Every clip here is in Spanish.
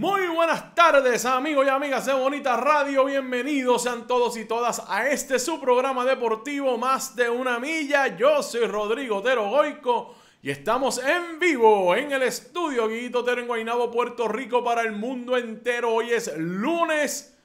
Muy buenas tardes amigos y amigas de Bonita Radio, bienvenidos sean todos y todas a este su programa deportivo Más de una milla. Yo soy Rodrigo Tero Goico y estamos en vivo en el estudio Guillito Tero en Guaynabo, Puerto Rico para el mundo entero. Hoy es lunes,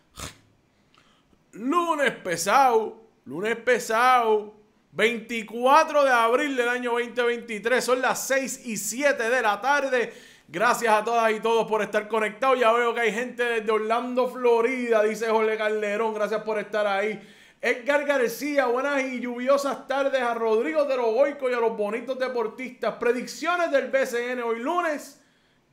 lunes pesado, lunes pesado, 24 de abril del año 2023, son las 6 y 7 de la tarde. Gracias a todas y todos por estar conectados. Ya veo que hay gente desde Orlando, Florida, dice Jorge Calderón. Gracias por estar ahí. Edgar García, buenas y lluviosas tardes a Rodrigo de Teroboico y a los bonitos deportistas. Predicciones del BCN hoy lunes.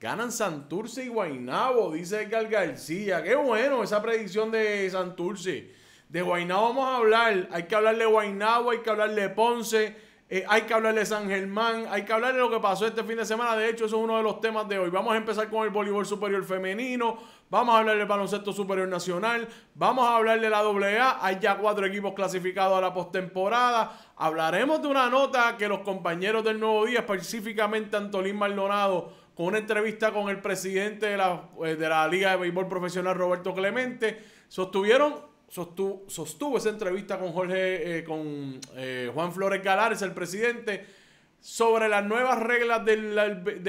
Ganan Santurce y Guainabo, dice Edgar García. Qué bueno esa predicción de Santurce. De Guainabo vamos a hablar. Hay que hablarle de Guainabo, hay que hablarle de Ponce eh, hay que hablarle de San Germán, hay que hablar de lo que pasó este fin de semana. De hecho, eso es uno de los temas de hoy. Vamos a empezar con el voleibol superior femenino, vamos a hablar del baloncesto superior nacional, vamos a hablar de la AA. Hay ya cuatro equipos clasificados a la postemporada. Hablaremos de una nota que los compañeros del Nuevo Día, específicamente Antolín Maldonado, con una entrevista con el presidente de la, eh, de la Liga de Béisbol Profesional, Roberto Clemente, sostuvieron sostuvo, esa entrevista con Jorge, eh, con eh, Juan Flores Calares, el presidente, sobre las nuevas reglas de,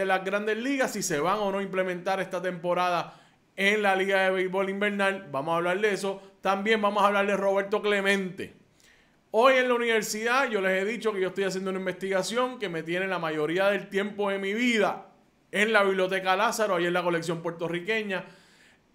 las grandes ligas, si se van o no a implementar esta temporada en la Liga de Béisbol Invernal. Vamos a hablar de eso. También vamos a hablar de Roberto Clemente. Hoy en la universidad yo les he dicho que yo estoy haciendo una investigación que me tiene la mayoría del tiempo de mi vida en la Biblioteca Lázaro, ahí en la colección puertorriqueña.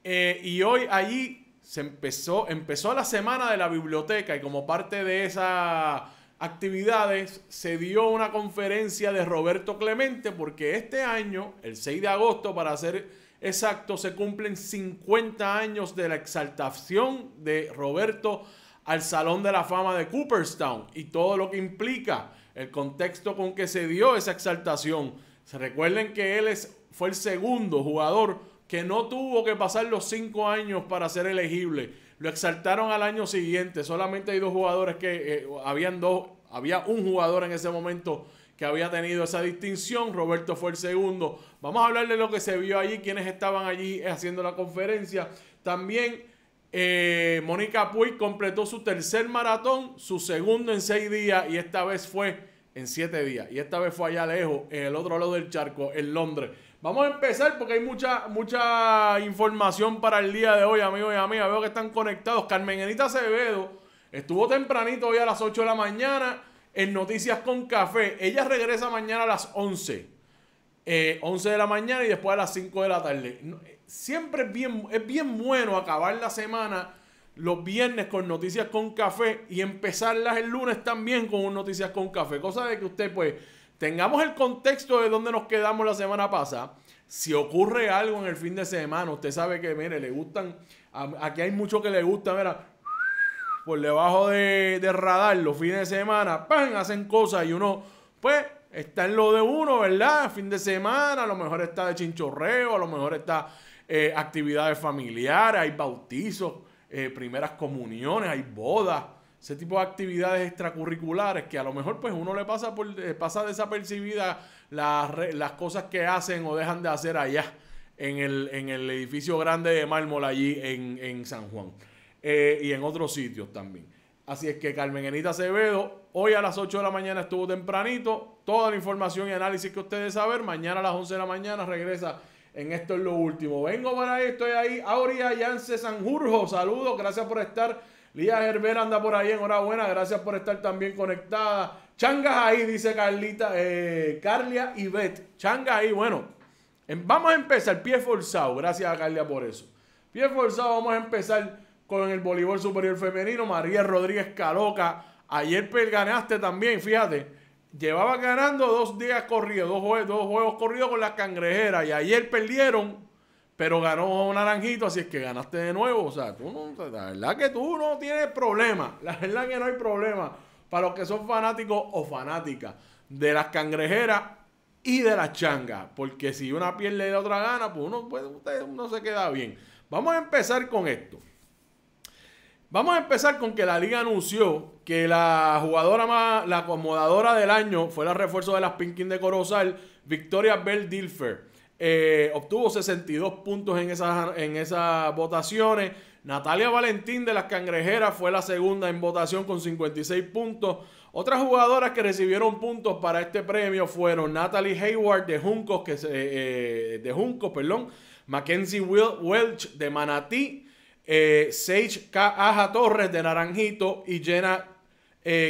Eh, y hoy allí se empezó, empezó la semana de la biblioteca y como parte de esas actividades se dio una conferencia de Roberto Clemente porque este año, el 6 de agosto para ser exacto, se cumplen 50 años de la exaltación de Roberto al Salón de la Fama de Cooperstown y todo lo que implica el contexto con que se dio esa exaltación. Se recuerden que él es, fue el segundo jugador que no tuvo que pasar los cinco años para ser elegible. Lo exaltaron al año siguiente. Solamente hay dos jugadores que eh, habían dos, había un jugador en ese momento que había tenido esa distinción. Roberto fue el segundo. Vamos a hablar de lo que se vio allí, quienes estaban allí haciendo la conferencia. También eh, Mónica Puy completó su tercer maratón, su segundo en seis días y esta vez fue en siete días. Y esta vez fue allá lejos, en el otro lado del charco, en Londres. Vamos a empezar porque hay mucha, mucha información para el día de hoy, amigos y amigas. Veo que están conectados. Carmen Enita Acevedo estuvo tempranito hoy a las 8 de la mañana en Noticias con Café. Ella regresa mañana a las 11. 11 eh, de la mañana y después a las 5 de la tarde. Eh, siempre es bien, es bien bueno acabar la semana los viernes con Noticias con Café y empezarlas el lunes también con Noticias con Café. Cosa de que usted pues tengamos el contexto de donde nos quedamos la semana pasada. Si ocurre algo en el fin de semana, usted sabe que, mire, le gustan, aquí hay mucho que le gusta, mira, por debajo de, radar los fines de semana, pan hacen cosas y uno, pues, está en lo de uno, ¿verdad? fin de semana, a lo mejor está de chinchorreo, a lo mejor está eh, actividades familiares, hay bautizos, eh, primeras comuniones, hay bodas ese tipo de actividades extracurriculares que a lo mejor pues uno le pasa por eh, pasa desapercibida las, cosas que hacen o dejan de hacer allá en el, edificio grande de mármol allí en, San Juan eh, y en otros sitios también. Así es que Carmen Enita Acevedo, hoy a las 8 de la mañana estuvo tempranito. Toda la información y análisis que ustedes saben, mañana a las 11 de la mañana regresa en Esto es lo Último. Vengo para ahí, estoy ahí. Auria Yance Sanjurjo, saludos, gracias por estar Lía Gerber anda por ahí, enhorabuena, gracias por estar también conectada. Changas ahí, dice Carlita, eh, Carlia y Bet. Changas ahí, bueno, em, vamos a empezar, pie forzado, gracias a Carlia por eso. Pie forzado, vamos a empezar con el voleibol superior femenino, María Rodríguez Caloca. Ayer ganaste también, fíjate. Llevaba ganando dos días corridos, dos, dos juegos corridos con las cangrejeras y ayer perdieron pero ganó Naranjito, así es que ganaste de nuevo. O sea, tú no, la verdad que tú no tienes problema. La verdad que no hay problema para los que son fanáticos o fanáticas de las cangrejeras y de las changas. Porque si una piel le da otra gana, pues uno, pues, uno se queda bien. Vamos a empezar con esto. Vamos a empezar con que la liga anunció que la jugadora más, la acomodadora del año fue la refuerzo de las Pinkins de Corozal, Victoria Bell Dilfer. Eh, obtuvo 62 puntos en esas, en esas votaciones. Natalia Valentín de las Cangrejeras fue la segunda en votación con 56 puntos. Otras jugadoras que recibieron puntos para este premio fueron Natalie Hayward de Juncos, que eh, eh, de Junco, perdón, Mackenzie Welch de Manatí, eh, Sage Aja Torres de Naranjito y Jenna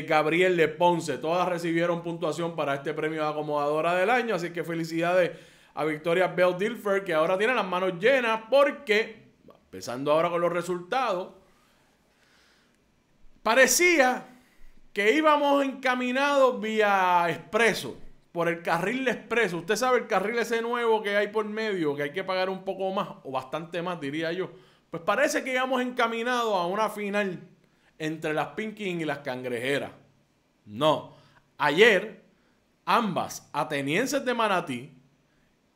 Gabriel de Ponce. Todas recibieron puntuación para este premio de acomodadora del año, así que felicidades a Victoria Bell Dilfer, que ahora tiene las manos llenas porque, empezando ahora con los resultados, parecía que íbamos encaminados vía expreso, por el carril expreso. Usted sabe el carril ese nuevo que hay por medio, que hay que pagar un poco más, o bastante más, diría yo. Pues parece que íbamos encaminados a una final entre las Pinking y las Cangrejeras. No. Ayer, ambas atenienses de Manatí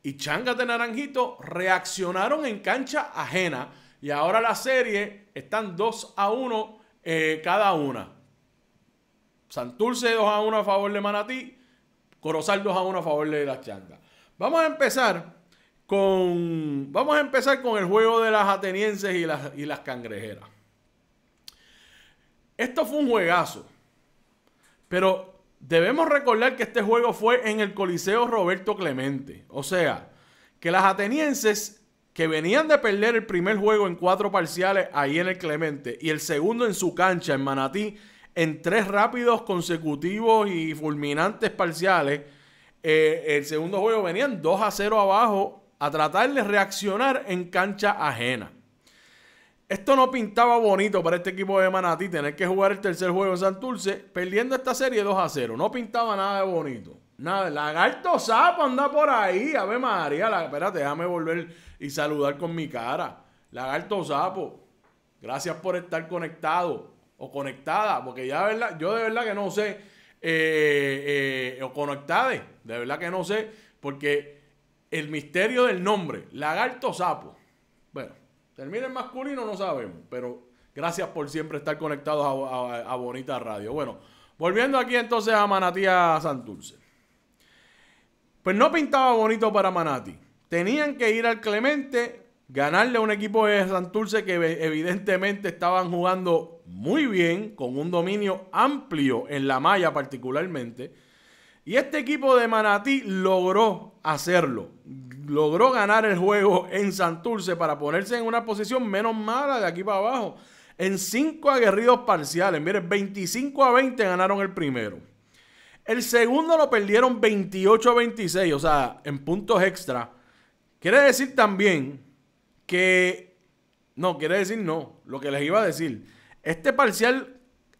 y Changas de Naranjito reaccionaron en cancha ajena. Y ahora la serie están 2 a 1 eh, cada una. Santurce 2 a 1 a favor de Manatí. Corozal 2 a 1 a favor de las Changas. Vamos a empezar con. Vamos a empezar con el juego de las atenienses y las, y las cangrejeras. Esto fue un juegazo. Pero Debemos recordar que este juego fue en el Coliseo Roberto Clemente. O sea, que las atenienses que venían de perder el primer juego en cuatro parciales ahí en el Clemente y el segundo en su cancha en Manatí en tres rápidos consecutivos y fulminantes parciales, eh, el segundo juego venían 2 a 0 abajo a tratar de reaccionar en cancha ajena. Esto no pintaba bonito para este equipo de Manatí tener que jugar el tercer juego en Santurce, perdiendo esta serie 2 a 0. No pintaba nada de bonito. Nada, lagarto sapo anda por ahí. A ver María, la, espérate, déjame volver y saludar con mi cara. Lagarto sapo, gracias por estar conectado o conectada, porque ya yo de verdad que no sé, eh, eh, o conectade, de verdad que no sé, porque el misterio del nombre, lagarto sapo Termina en masculino, no sabemos, pero gracias por siempre estar conectados a, Bonita Radio. Bueno, volviendo aquí entonces a a Santurce. Pues no pintaba bonito para Manati. Tenían que ir al Clemente, ganarle a un equipo de Santurce que evidentemente estaban jugando muy bien, con un dominio amplio en la malla particularmente y este equipo de Manatí logró hacerlo. Logró ganar el juego en Santurce para ponerse en una posición menos mala de aquí para abajo. En cinco aguerridos parciales. Miren, 25 a 20 ganaron el primero. El segundo lo perdieron 28 a 26, o sea, en puntos extra. Quiere decir también que... No, quiere decir no, lo que les iba a decir. Este parcial,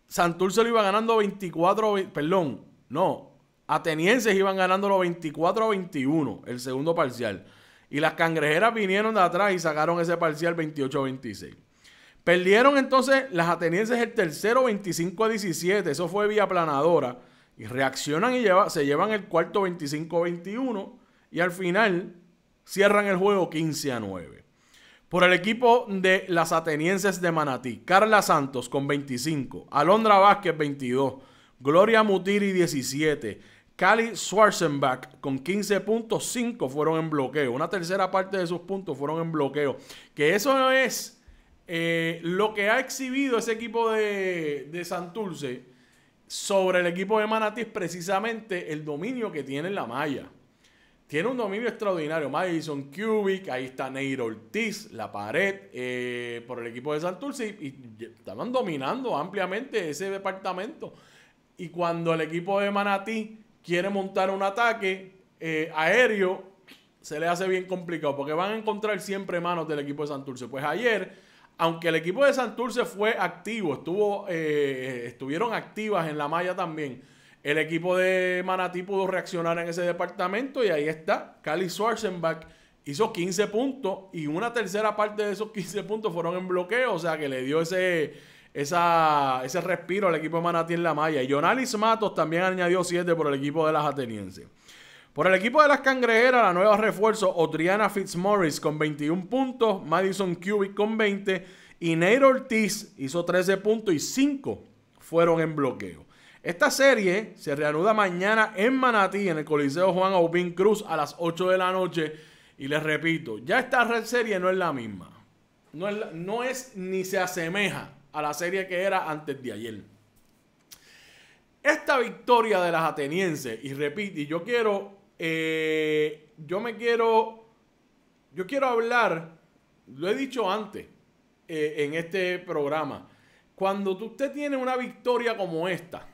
Santurce lo iba ganando 24, perdón, no, atenienses iban ganando los 24 a 21, el segundo parcial. Y las cangrejeras vinieron de atrás y sacaron ese parcial 28 a 26. Perdieron entonces las atenienses el tercero 25 a 17, eso fue vía planadora. Y reaccionan y se llevan el cuarto 25 a 21 y al final cierran el juego 15 a 9. Por el equipo de las atenienses de Manatí, Carla Santos con 25, Alondra Vázquez 22, Gloria Mutiri 17, Cali Schwarzenbach con 15.5 fueron en bloqueo. Una tercera parte de sus puntos fueron en bloqueo. Que eso es eh, lo que ha exhibido ese equipo de, de Santurce sobre el equipo de Manatí es precisamente el dominio que tiene la malla. Tiene un dominio extraordinario. Madison Cubic ahí está Neir Ortiz, La Pared, eh, por el equipo de Santurce. Y, y, estaban dominando ampliamente ese departamento. Y cuando el equipo de Manatí quiere montar un ataque eh, aéreo, se le hace bien complicado porque van a encontrar siempre manos del equipo de Santurce. Pues ayer, aunque el equipo de Santurce fue activo, estuvo, eh, estuvieron activas en la malla también. El equipo de Manatí pudo reaccionar en ese departamento y ahí está. Cali Schwarzenbach hizo 15 puntos y una tercera parte de esos 15 puntos fueron en bloqueo, o sea que le dio ese, ese respiro al equipo de Manatí en la malla. Y Jonalis Matos también añadió 7 por el equipo de las atenienses. Por el equipo de las cangrejeras, la nueva refuerzo, Odriana Fitzmaurice con 21 puntos, Madison Cubic con 20 y Ney Ortiz hizo 13 puntos y 5 fueron en bloqueo. Esta serie se reanuda mañana en Manatí, en el Coliseo Juan Aubín Cruz a las 8 de la noche. Y les repito, ya esta red serie no es la misma. No no es ni se asemeja a la serie que era antes de ayer. Esta victoria de las atenienses, y repito, yo quiero, eh, yo me quiero, yo quiero hablar, lo he dicho antes eh, en este programa, cuando usted tiene una victoria como esta,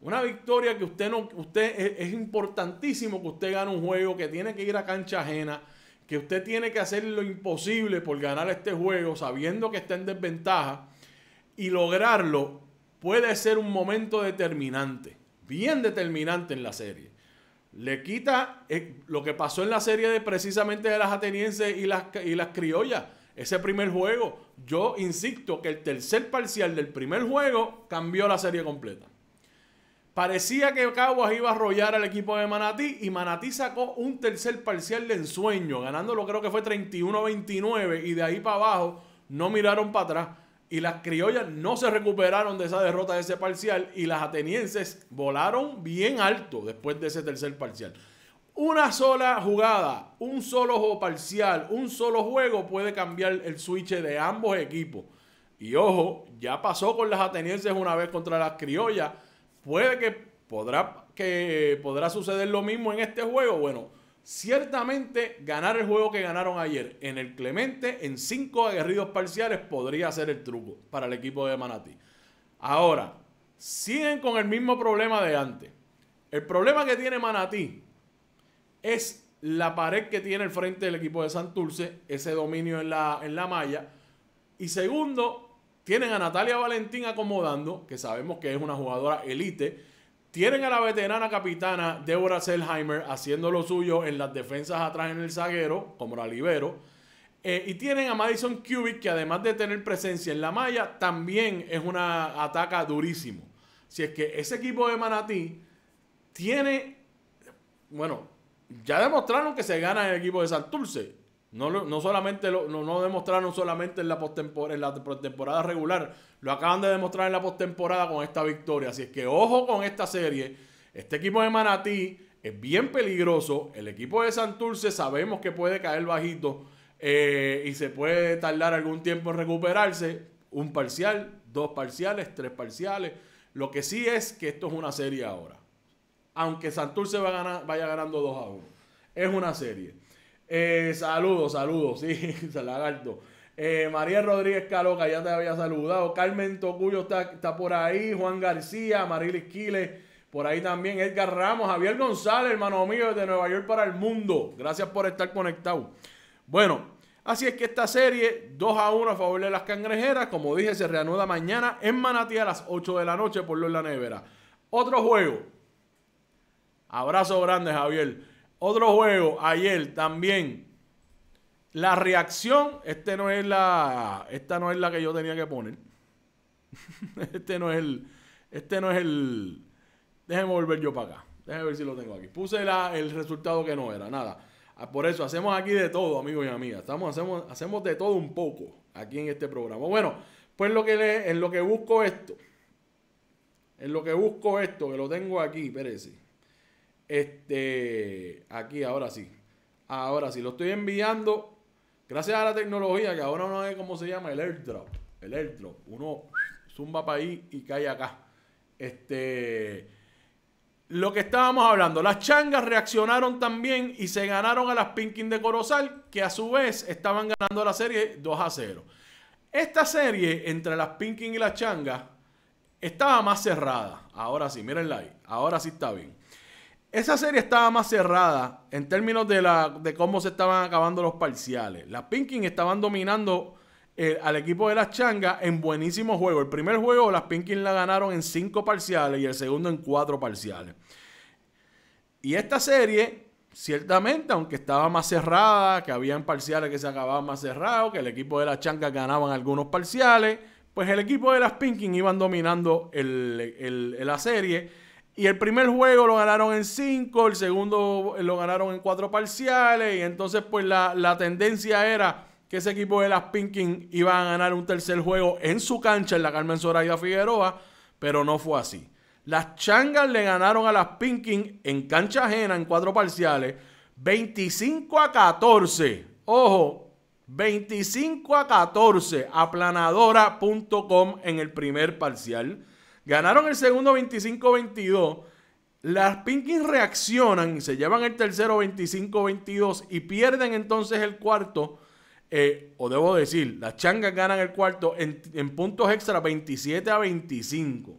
una victoria que usted no, usted es importantísimo que usted gane un juego, que tiene que ir a cancha ajena, que usted tiene que hacer lo imposible por ganar este juego sabiendo que está en desventaja y lograrlo puede ser un momento determinante, bien determinante en la serie. Le quita eh, lo que pasó en la serie de precisamente de las atenienses y las, y las criollas, ese primer juego. Yo insisto que el tercer parcial del primer juego cambió la serie completa. Parecía que Caguas iba a arrollar al equipo de Manatí y Manatí sacó un tercer parcial de ensueño, ganándolo creo que fue 31-29 y de ahí para abajo no miraron para atrás y las criollas no se recuperaron de esa derrota de ese parcial y las atenienses volaron bien alto después de ese tercer parcial. Una sola jugada, un solo juego parcial, un solo juego puede cambiar el switch de ambos equipos. Y ojo, ya pasó con las atenienses una vez contra las criollas Puede que podrá, que podrá suceder lo mismo en este juego. Bueno, ciertamente ganar el juego que ganaron ayer en el Clemente en cinco aguerridos parciales podría ser el truco para el equipo de Manatí. Ahora, siguen con el mismo problema de antes. El problema que tiene Manatí es la pared que tiene el frente del equipo de Santurce, ese dominio en la, en la malla. Y segundo, tienen a Natalia Valentín acomodando, que sabemos que es una jugadora elite. Tienen a la veterana capitana Débora Selheimer haciendo lo suyo en las defensas atrás en el zaguero, como la libero. Eh, y tienen a Madison Kubik, que además de tener presencia en la malla, también es una ataca durísimo. Si es que ese equipo de Manatí tiene, bueno, ya demostraron que se gana el equipo de Santurce. No, solamente lo, no, demostraron solamente en la postemporada, en la regular, lo acaban de demostrar en la postemporada con esta victoria. Así es que ojo con esta serie. Este equipo de Manatí es bien peligroso. El equipo de Santurce sabemos que puede caer bajito eh, y se puede tardar algún tiempo en recuperarse. Un parcial, dos parciales, tres parciales. Lo que sí es que esto es una serie ahora. Aunque Santurce va a ganar, vaya ganando dos a uno, Es una serie. Eh, saludos, saludos, sí, Salagarto. Eh, María Rodríguez Caloca, ya te había saludado. Carmen Tocuyo está, por ahí. Juan García, Marilis Quiles, por ahí también. Edgar Ramos, Javier González, hermano mío, de Nueva York para el mundo. Gracias por estar conectado. Bueno, Así es que esta serie 2 a 1 a favor de las cangrejeras, como dije, se reanuda mañana en Manatí a las 8 de la noche por lo nevera. Otro juego. Abrazo grande, Javier. Otro juego, ayer también. La reacción, este no es la, esta no es la que yo tenía que poner. este no es el, este no es el, déjeme volver yo para acá. Déjeme ver si lo tengo aquí. Puse el resultado que no era, nada. Ah, por eso hacemos aquí de todo, amigos y amigas. Estamos, hacemos, hacemos de todo un poco aquí en este programa. Bueno, pues lo que en lo que busco esto, en lo que busco esto, que lo tengo aquí, espérese. Este, aquí, ahora sí. Ahora sí, lo estoy enviando. Gracias a la tecnología, que ahora no ve cómo se llama, el airdrop. El airdrop. Uno zumba para ahí y cae acá. Este. Lo que estábamos hablando, las changas reaccionaron también y se ganaron a las Pinkin de Corozal, que a su vez estaban ganando la serie 2 a 0. Esta serie entre las Pinkin y las changas estaba más cerrada. Ahora sí, mírenla ahí. Ahora sí está bien. Esa serie estaba más cerrada en términos de, la, de cómo se estaban acabando los parciales. Las Pinkins estaban dominando eh, al equipo de las Changas en buenísimo juego. El primer juego las Pinkins la ganaron en cinco parciales y el segundo en cuatro parciales. Y esta serie ciertamente, aunque estaba más cerrada, que habían parciales que se acababan más cerrados, que el equipo de las Changas ganaban algunos parciales, pues el equipo de las Pinkin iban dominando la serie y el primer juego lo ganaron en 5, el segundo lo ganaron en cuatro parciales. Y entonces, pues la, tendencia era que ese equipo de las Pinkins iba a ganar un tercer juego en su cancha, en la Carmen Soraya Figueroa, pero no fue así. Las Changas le ganaron a las Pinkins en cancha ajena en cuatro parciales, 25 a 14. Ojo, 25 a 14, aplanadora.com en el primer parcial. Ganaron el segundo 25-22. Las Pinkins reaccionan, se llevan el tercero 25-22 y pierden entonces el cuarto. Eh, o debo decir, las Changas ganan el cuarto en, puntos extra 27 a 25.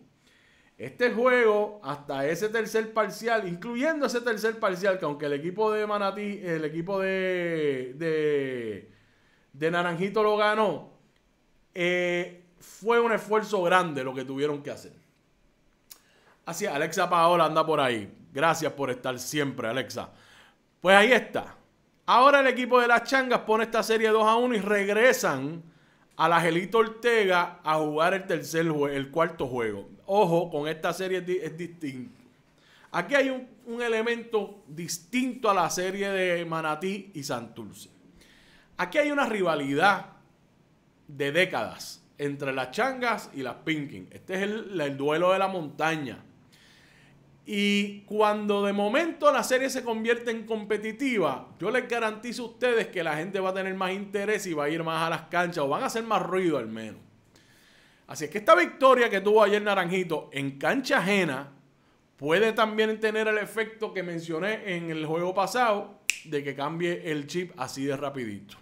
Este juego, hasta ese tercer parcial, incluyendo ese tercer parcial, que aunque el equipo de Manatí, el equipo de, de, de Naranjito lo ganó, eh, fue un esfuerzo grande lo que tuvieron que hacer. Así, Alexa Paola anda por ahí. Gracias por estar siempre, Alexa. Pues ahí está. Ahora el equipo de las changas pone esta serie 2 a 1 y regresan a la Ortega a jugar el tercer el cuarto juego. Ojo, con esta serie es, distinto. Aquí hay un, un, elemento distinto a la serie de Manatí y Santurce. Aquí hay una rivalidad de décadas entre las changas y las pinking. Este es el, duelo de la montaña. Y cuando de momento la serie se convierte en competitiva, yo les garantizo a ustedes que la gente va a tener más interés y va a ir más a las canchas o van a hacer más ruido al menos. Así que esta victoria que tuvo ayer Naranjito en cancha ajena puede también tener el efecto que mencioné en el juego pasado de que cambie el chip así de rapidito.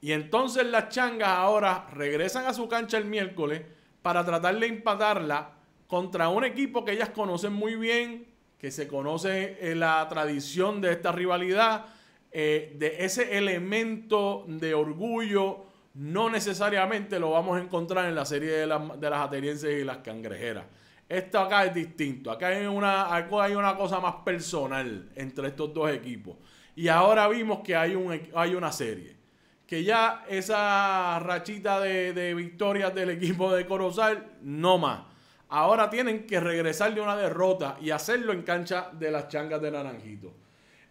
Y entonces las changas ahora regresan a su cancha el miércoles para tratar de empatarla contra un equipo que ellas conocen muy bien, que se conoce la tradición de esta rivalidad, eh, de ese elemento de orgullo, no necesariamente lo vamos a encontrar en la serie de, las atenienses y las cangrejeras. Esto acá es distinto, acá hay una, cosa más personal entre estos dos equipos. Y ahora vimos que hay, un, hay una serie que ya esa rachita de, de victorias del equipo de Corozal, no más. Ahora tienen que regresar de una derrota y hacerlo en cancha de las changas de Naranjito.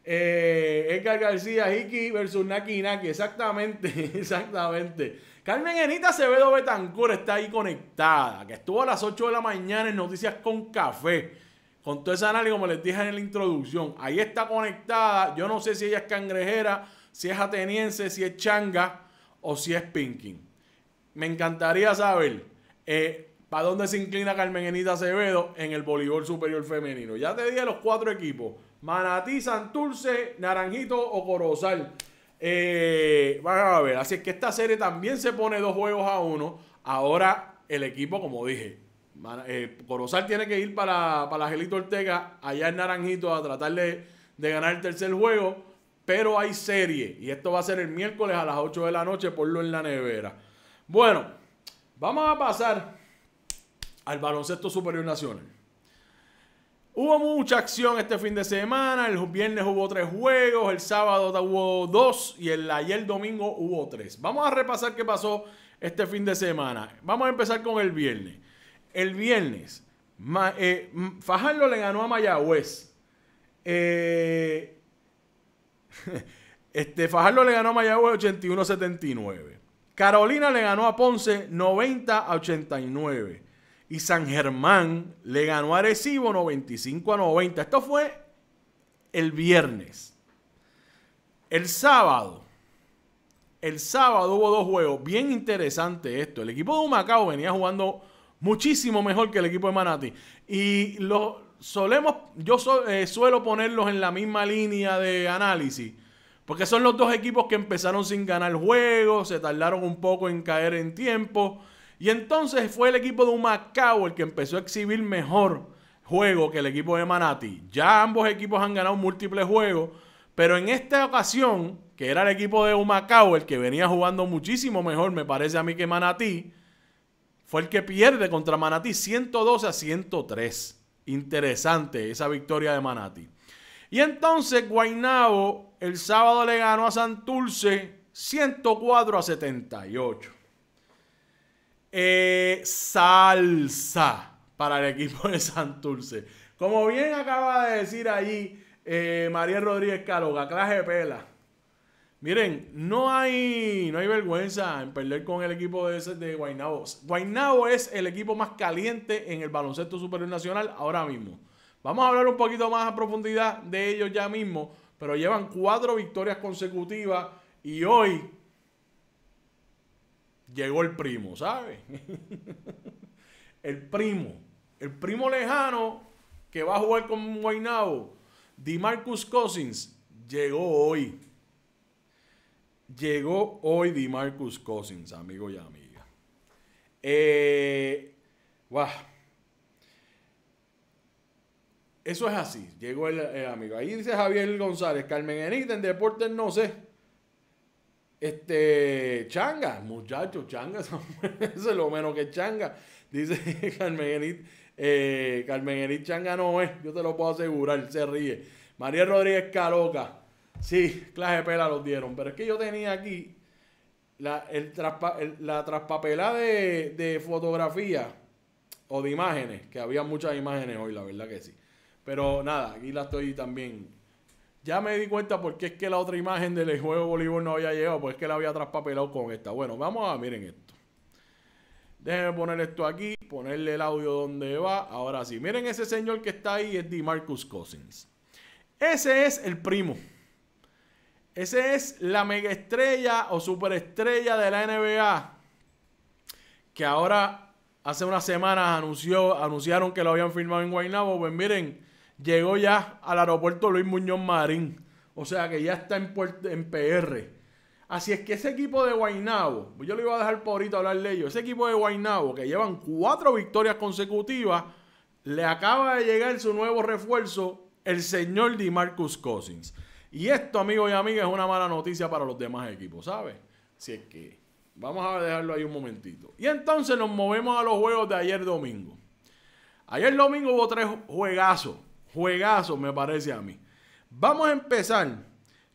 Eh, Edgar García, Hiki versus Naki Naki, exactamente, exactamente. Carmen Enita Acevedo Betancur está ahí conectada, que estuvo a las 8 de la mañana en Noticias con Café, con todo ese análisis como les dije en la introducción. Ahí está conectada, yo no sé si ella es cangrejera si es ateniense, si es changa o si es pinking. Me encantaría saber eh, para dónde se inclina Carmen Enita Acevedo en el voleibol superior femenino. Ya te dije los cuatro equipos: Manatí, Santurce, Naranjito o Corozal. Eh, a ver, así es que esta serie también se pone dos juegos a uno. Ahora el equipo, como dije, eh, Corozal tiene que ir para, para Angelito Ortega allá en Naranjito a tratar de ganar el tercer juego pero hay serie. Y esto va a ser el miércoles a las 8 de la noche, ponlo en la nevera. Bueno, vamos a pasar al baloncesto superior nacional. Hubo mucha acción este fin de semana. El viernes hubo tres juegos, el sábado hubo dos y el ayer domingo hubo tres. Vamos a repasar qué pasó este fin de semana. Vamos a empezar con el viernes. El viernes, eh, Fajardo le ganó a Mayagüez. Eh, este, Fajardo le ganó a Mayagüez 81-79. Carolina le ganó a Ponce 90 89. Y San Germán le ganó a Arecibo 95 90. Esto fue el viernes. El sábado. El sábado hubo dos juegos. Bien interesante esto. El equipo de Humacao venía jugando muchísimo mejor que el equipo de Manati. Y los solemos, yo eh, suelo ponerlos en la misma línea de análisis. Porque son los dos equipos que empezaron sin ganar juegos, se tardaron un poco en caer en tiempo. Y entonces fue el equipo de Humacao el que empezó a exhibir mejor juego que el equipo de Manati. Ya ambos equipos han ganado múltiples juegos, pero en esta ocasión, que era el equipo de Humacao el que venía jugando muchísimo mejor, me parece a mí que Manatí, fue el que pierde contra Manatí 112 a 103. Interesante esa victoria de Manati. Y entonces Guainabo el sábado le ganó a Santurce 104 a 78. Eh, salsa para el equipo de Santurce. Como bien acaba de decir allí eh, María Rodríguez Caloga, Claje pela. Miren, no hay, no hay vergüenza en perder con el equipo de, ese, de Guaynabo. Guaynabo es el equipo más caliente en el baloncesto superior nacional ahora mismo. Vamos a hablar un poquito más a profundidad de ellos ya mismo, pero llevan cuatro victorias consecutivas y hoy llegó el primo, ¿sabes? el primo, el primo lejano que va a jugar con Guaynabo, Marcus Cousins, llegó hoy. Llegó hoy Marcus Cousins, amigo y amiga. Eh, Eso es así. Llegó el, amigo. Ahí dice Javier González, Carmen Enita en deportes no sé. Este, changa, muchachos, changa, eso es lo menos que changa. Dice Carmen Enit, eh, Carmen Enit changa no es, yo te lo puedo asegurar, se ríe. María Rodríguez Caloca, Sí, clase de pela los dieron. Pero es que yo tenía aquí la, el la traspapelada de, de, fotografía o de imágenes, que había muchas imágenes hoy, la verdad que sí. Pero nada, aquí la estoy también. Ya me di cuenta porque es que la otra imagen del juego de no había llegado, porque es que la había traspapelado con esta. Bueno, vamos a, miren esto. Déjenme poner esto aquí, ponerle el audio donde va. Ahora sí, miren ese señor que está ahí, es de Marcus Cousins. Ese es el primo. Ese es la mega estrella o superestrella de la NBA. Que ahora, hace unas semanas, anunció, anunciaron que lo habían firmado en Guaynabo. Pues miren, llegó ya al aeropuerto Luis Muñoz Marín. O sea que ya está en, PR. Así es que ese equipo de Guaynabo, pues yo le iba a dejar por ahorita hablar de ellos. Ese equipo de Guaynabo, que llevan cuatro victorias consecutivas, le acaba de llegar su nuevo refuerzo, el señor Di Marcus Cousins. Y esto, amigos y amigas, es una mala noticia para los demás equipos, ¿sabes? Si es que vamos a dejarlo ahí un momentito. Y entonces nos movemos a los juegos de ayer domingo. Ayer domingo hubo tres juegazos, juegazos me parece a mí. Vamos a empezar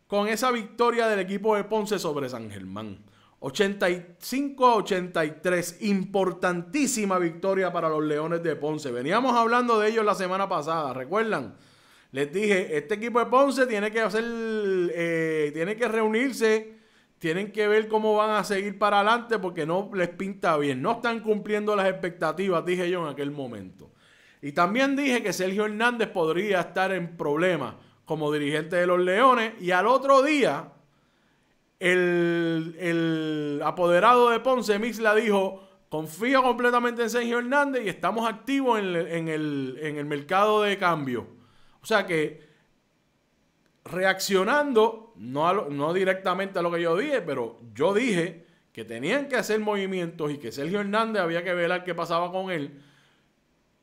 con esa victoria del equipo de Ponce sobre San Germán. 85 a 83, importantísima victoria para los Leones de Ponce. Veníamos hablando de ellos la semana pasada, ¿recuerdan? Les dije, este equipo de Ponce tiene que hacer, eh, tiene que reunirse, tienen que ver cómo van a seguir para adelante porque no les pinta bien. No están cumpliendo las expectativas, dije yo en aquel momento. Y también dije que Sergio Hernández podría estar en problemas como dirigente de los Leones. Y al otro día, el, apoderado de Ponce, Mixla, dijo, confío completamente en Sergio Hernández y estamos activos en, el, en el mercado de cambio. O sea que reaccionando, no, no directamente a lo que yo dije, pero yo dije que tenían que hacer movimientos y que Sergio Hernández había que velar qué pasaba con él.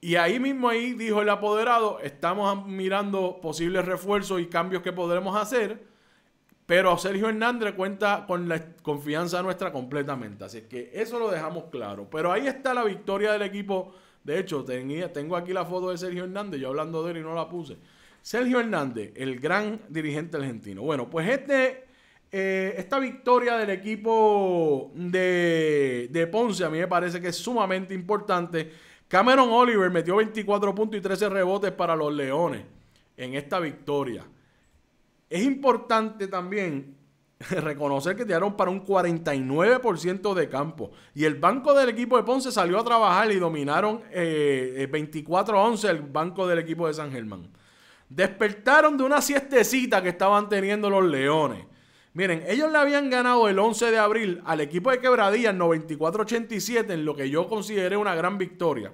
Y ahí mismo ahí dijo el apoderado, estamos mirando posibles refuerzos y cambios que podremos hacer, pero Sergio Hernández cuenta con la confianza nuestra completamente. Así que eso lo dejamos claro. Pero ahí está la victoria del equipo de hecho, tenía, tengo aquí la foto de Sergio Hernández, yo hablando de él y no la puse. Sergio Hernández, el gran dirigente argentino. Bueno, pues este, eh, esta victoria del equipo de, de Ponce a mí me parece que es sumamente importante. Cameron Oliver metió 24 puntos y 13 rebotes para los Leones en esta victoria. Es importante también reconocer que tiraron para un 49% de campo. Y el banco del equipo de Ponce salió a trabajar y dominaron 24-11 eh, eh, el banco del equipo de San Germán. Despertaron de una siestecita que estaban teniendo los Leones. Miren, ellos le habían ganado el 11 de abril al equipo de Quebradillas 94-87 en lo que yo consideré una gran victoria.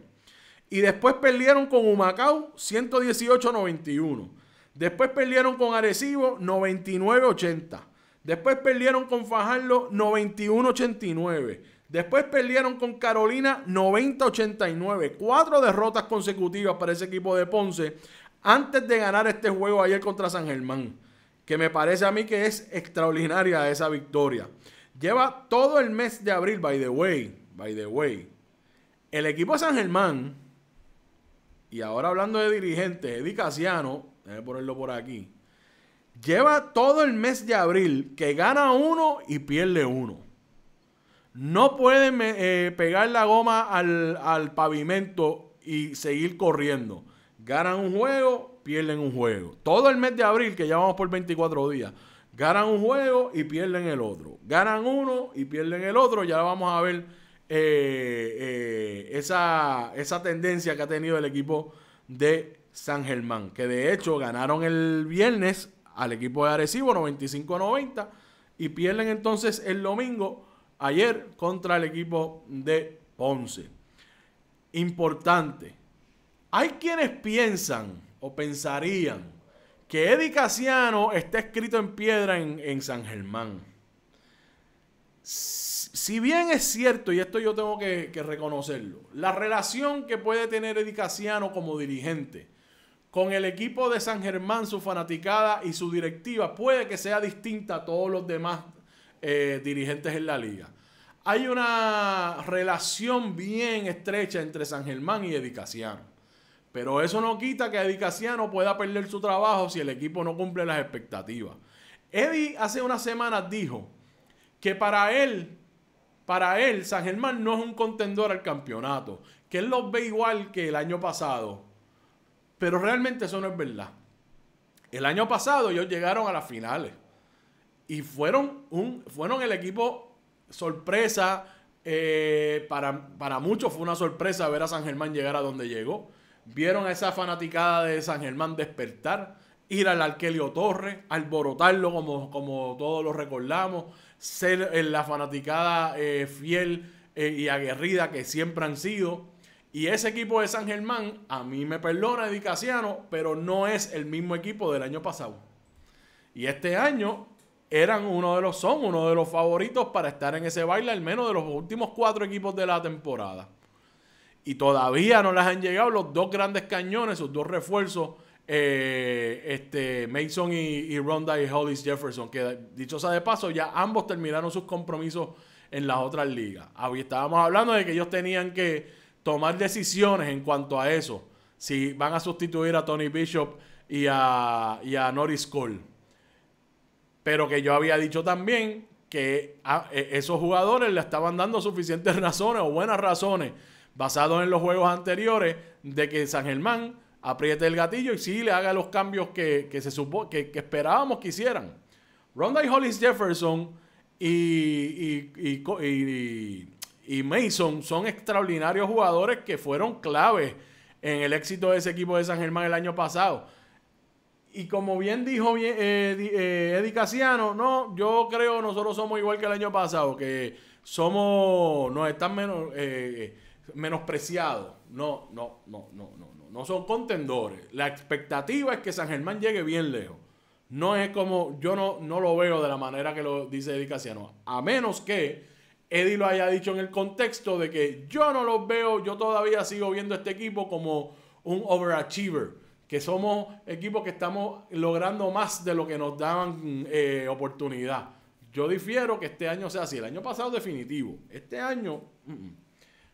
Y después perdieron con Humacao 118-91. Después perdieron con Arecibo 99-80. Después perdieron con Fajardo 91-89. Después perdieron con Carolina 90-89. Cuatro derrotas consecutivas para ese equipo de Ponce antes de ganar este juego ayer contra San Germán. Que me parece a mí que es extraordinaria esa victoria. Lleva todo el mes de abril, by the way. By the way. El equipo de San Germán. Y ahora hablando de dirigentes, Eddie Casiano, déjame ponerlo por aquí. Lleva todo el mes de abril que gana uno y pierde uno. No pueden eh, pegar la goma al, pavimento y seguir corriendo. Ganan un juego, pierden un juego. Todo el mes de abril, que ya vamos por 24 días, ganan un juego y pierden el otro. Ganan uno y pierden el otro. Ya vamos a ver eh, eh, esa, esa tendencia que ha tenido el equipo de San Germán, que de hecho ganaron el viernes al equipo de Arecibo 95-90 y pierden entonces el domingo ayer contra el equipo de Ponce. Importante. Hay quienes piensan o pensarían que Eddie Casiano está escrito en piedra en, San Germán. Si bien es cierto, y esto yo tengo que, reconocerlo, la relación que puede tener edicaciano como dirigente con el equipo de San Germán, su fanaticada y su directiva, puede que sea distinta a todos los demás eh, dirigentes en la liga. Hay una relación bien estrecha entre San Germán y Edicaciano. Pero eso no quita que Edicaciano pueda perder su trabajo si el equipo no cumple las expectativas. Eddie hace unas semanas dijo que para él, para él, San Germán no es un contendor al campeonato, que él los ve igual que el año pasado, pero realmente eso no es verdad. El año pasado ellos llegaron a las finales y fueron, un, fueron el equipo sorpresa. Eh, para, muchos fue una sorpresa ver a San Germán llegar a donde llegó. Vieron a esa fanaticada de San Germán despertar, ir al Arquelio Torres, alborotarlo como, como todos lo recordamos, ser eh, la fanaticada eh, fiel y aguerrida que siempre han sido. Y ese equipo de San Germán, a mí me perdona Edicaciano, pero no es el mismo equipo del año pasado. Y este año eran uno de los, son uno de los favoritos para estar en ese baile, al menos de los últimos cuatro equipos de la temporada. Y todavía no les han llegado los dos grandes cañones, sus dos refuerzos, eh, este, Mason y, Ronda y Hollis Jefferson, que dicho sea de paso, ya ambos terminaron sus compromisos en las otras ligas. Estábamos hablando de que ellos tenían que tomar decisiones en cuanto a eso. Si van a sustituir a Tony Bishop y a, y Norris Cole. Pero que yo había dicho también que a, ah, e, esos jugadores le estaban dando suficientes razones o buenas razones basados en los juegos anteriores de que San Germán apriete el gatillo y sí le haga los cambios que, se que, esperábamos que hicieran. Ronda y Hollis Jefferson y y Mason son extraordinarios jugadores que fueron claves en el éxito de ese equipo de San Germán el año pasado. Y como bien dijo eh, eh, Casiano, no, yo creo nosotros somos igual que el año pasado, que somos, nos están menos, eh, menospreciados. No, no, no, no, no, no, no son contendores. La expectativa es que San Germán llegue bien lejos. No es como, yo no, no lo veo de la manera que lo dice Eddie Casiano, a menos que Eddie lo haya dicho en el contexto de que yo no los veo, yo todavía sigo viendo este equipo como un overachiever, que somos equipos que estamos logrando más de lo que nos daban eh, oportunidad. Yo difiero que este año sea así, el año pasado definitivo, este año...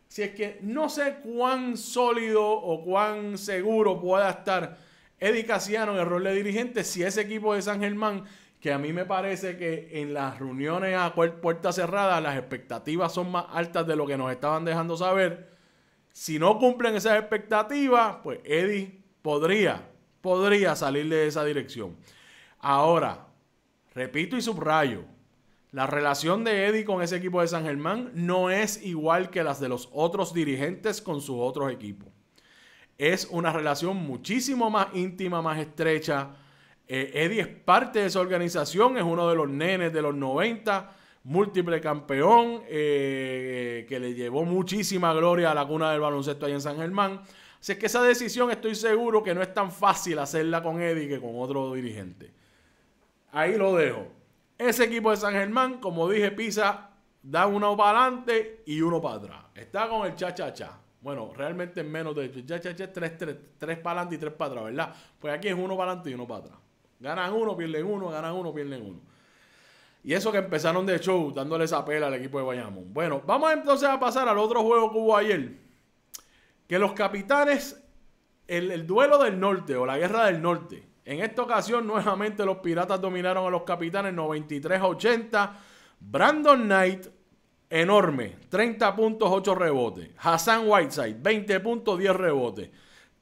Si es que no sé cuán sólido o cuán seguro pueda estar Eddie Casiano en el rol de dirigente si ese equipo de San Germán que a mí me parece que en las reuniones a puerta cerrada las expectativas son más altas de lo que nos estaban dejando saber. Si no cumplen esas expectativas, pues Eddie podría, podría salir de esa dirección. Ahora, repito y subrayo, la relación de Eddie con ese equipo de San Germán no es igual que las de los otros dirigentes con sus otros equipos. Es una relación muchísimo más íntima, más estrecha, eh, Eddie es parte de esa organización, es uno de los nenes de los 90, múltiple campeón, eh, que le llevó muchísima gloria a la cuna del baloncesto ahí en San Germán. Así es que esa decisión estoy seguro que no es tan fácil hacerla con Eddie que con otro dirigente. Ahí lo dejo. Ese equipo de San Germán, como dije, Pisa da uno para adelante y uno para atrás. Está con el cha-cha-cha. Bueno, realmente menos de cha-cha-cha, tres, tres para adelante y tres para atrás, ¿verdad? Pues aquí es uno para adelante y uno para atrás. Ganan uno, pierden uno, ganan uno, pierden uno. Y eso que empezaron de show, dándole esa pela al equipo de Bayamón. Bueno, vamos entonces a pasar al otro juego que hubo ayer. Que los capitanes, el, duelo del norte o la guerra del norte. En esta ocasión, nuevamente los piratas dominaron a los capitanes 93 80. Brandon Knight, enorme, 30 puntos, 8 rebotes. Hassan Whiteside, 20 puntos, 10 rebotes.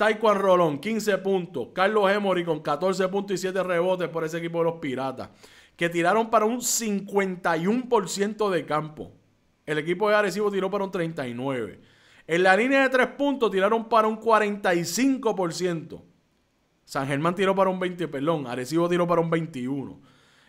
Tyquan Rolón, 15 puntos. Carlos Emory con 14 puntos y 7 rebotes por ese equipo de los Piratas. Que tiraron para un 51% de campo. El equipo de Arecibo tiró para un 39%. En la línea de 3 puntos tiraron para un 45%. San Germán tiró para un 20, perdón, Arecibo tiró para un 21.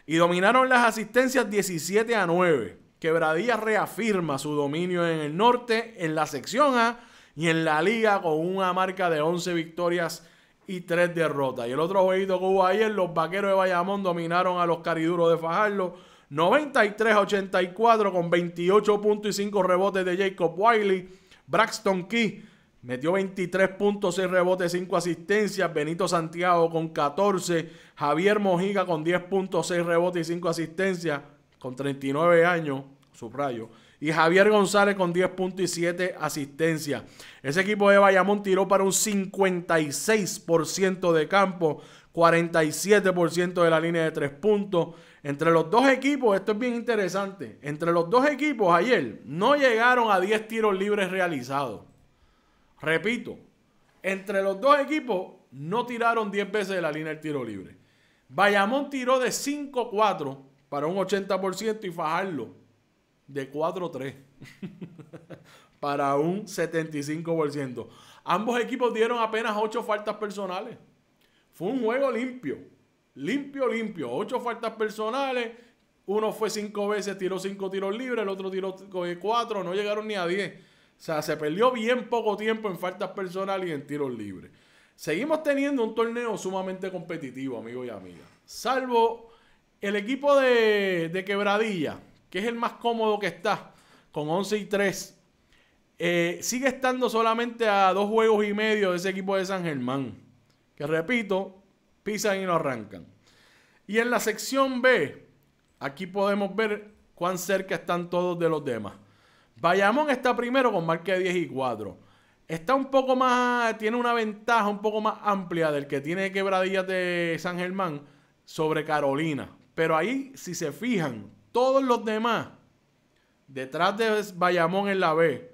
Y dominaron las asistencias 17 a 9. Quebradía reafirma su dominio en el norte, en la sección A, y en la liga con una marca de 11 victorias y 3 derrotas. Y el otro jueguito que hubo ayer, los vaqueros de Bayamón dominaron a los cariduros de Fajardo 93-84 con 28 puntos y 5 rebotes de Jacob Wiley. Braxton Key metió 23 puntos, 6 rebotes, 5 asistencias. Benito Santiago con 14. Javier Mojica con 10 puntos, 6 rebotes y 5 asistencias. Con 39 años, subrayo y Javier González con 10 puntos y 7 asistencias. Ese equipo de Bayamón tiró para un 56% de campo, 47% de la línea de 3 puntos. Entre los dos equipos, esto es bien interesante, entre los dos equipos ayer no llegaron a 10 tiros libres realizados. Repito, entre los dos equipos no tiraron 10 veces de la línea el tiro libre. Bayamón tiró de 5-4 para un 80% y Fajarlo de 4-3 para un 75%. Ambos equipos dieron apenas 8 faltas personales. Fue un juego limpio, limpio, limpio. 8 faltas personales. Uno fue 5 veces, tiró 5 tiros libres, el otro tiró 4, eh, no llegaron ni a 10. O sea, se perdió bien poco tiempo en faltas personales y en tiros libres. Seguimos teniendo un torneo sumamente competitivo, amigos y amigas. Salvo el equipo de, de Quebradilla que es el más cómodo que está, con 11 y 3. Eh, sigue estando solamente a dos juegos y medio de ese equipo de San Germán. Que repito, pisan y lo arrancan. Y en la sección B, aquí podemos ver cuán cerca están todos de los demás. Bayamón está primero con marca de 10 y 4. Está un poco más, tiene una ventaja un poco más amplia del que tiene Quebradillas de San Germán sobre Carolina. Pero ahí, si se fijan, todos los demás, detrás de Bayamón en la B,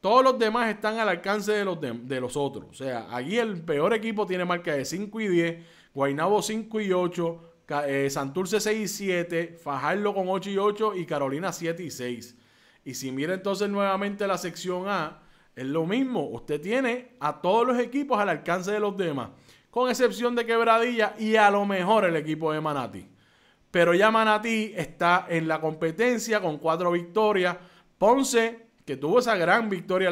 todos los demás están al alcance de los, de, los otros. O sea, allí el peor equipo tiene marca de 5 y 10, Guainabo 5 y 8, eh, Santurce 6 y 7, Fajardo con 8 y 8 y Carolina 7 y 6. Y si mire entonces nuevamente la sección A, es lo mismo. Usted tiene a todos los equipos al alcance de los demás, con excepción de Quebradilla y a lo mejor el equipo de Manati. Pero ya Manatí está en la competencia con cuatro victorias. Ponce, que tuvo esa gran victoria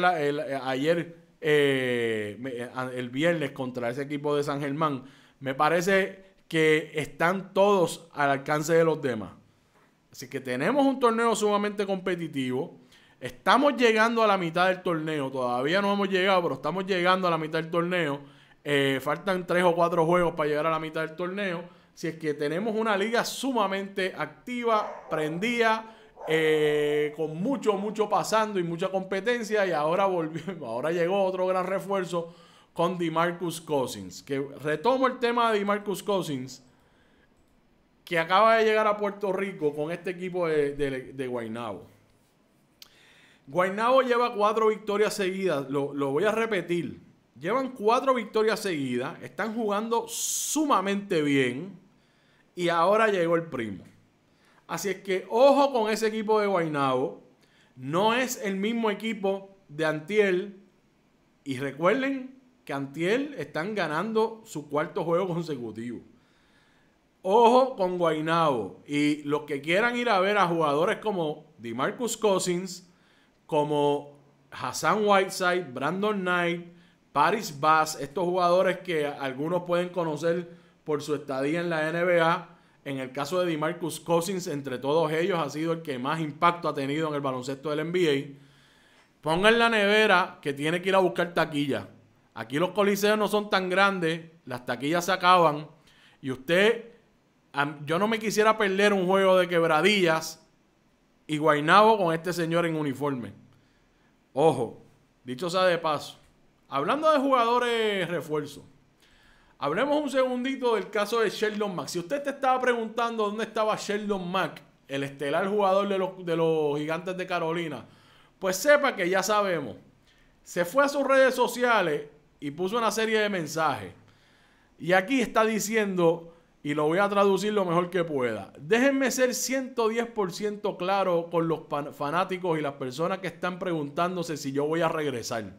ayer, eh, el viernes, contra ese equipo de San Germán, me parece que están todos al alcance de los demás. Así que tenemos un torneo sumamente competitivo. Estamos llegando a la mitad del torneo. Todavía no hemos llegado, pero estamos llegando a la mitad del torneo. Eh, faltan tres o cuatro juegos para llegar a la mitad del torneo si es que tenemos una liga sumamente activa, prendida, eh, con mucho, mucho pasando y mucha competencia. Y ahora volvió, ahora llegó otro gran refuerzo con DeMarcus Cousins. Que retomo el tema de DeMarcus Cousins, que acaba de llegar a Puerto Rico con este equipo de, de, Guainabo Guaynabo. Guaynabo lleva cuatro victorias seguidas, lo, lo voy a repetir. Llevan cuatro victorias seguidas, están jugando sumamente bien y ahora llegó el primo. Así es que ojo con ese equipo de Guainabo. No es el mismo equipo de Antiel. Y recuerden que Antiel están ganando su cuarto juego consecutivo. Ojo con Guainabo. Y los que quieran ir a ver a jugadores como DeMarcus Cousins, como Hassan Whiteside, Brandon Knight, Paris Bass, estos jugadores que algunos pueden conocer por su estadía en la NBA. En el caso de DeMarcus Cousins, entre todos ellos, ha sido el que más impacto ha tenido en el baloncesto del NBA. pongan la nevera que tiene que ir a buscar taquilla. Aquí los coliseos no son tan grandes, las taquillas se acaban. Y usted, yo no me quisiera perder un juego de quebradillas y Guainabo con este señor en uniforme. Ojo, dicho sea de paso, hablando de jugadores refuerzo. Hablemos un segundito del caso de Sheldon Mack. Si usted te estaba preguntando dónde estaba Sheldon Mack, el estelar jugador de los, de los gigantes de Carolina, pues sepa que ya sabemos. Se fue a sus redes sociales y puso una serie de mensajes. Y aquí está diciendo, y lo voy a traducir lo mejor que pueda, déjenme ser 110% claro con los fanáticos y las personas que están preguntándose si yo voy a regresar.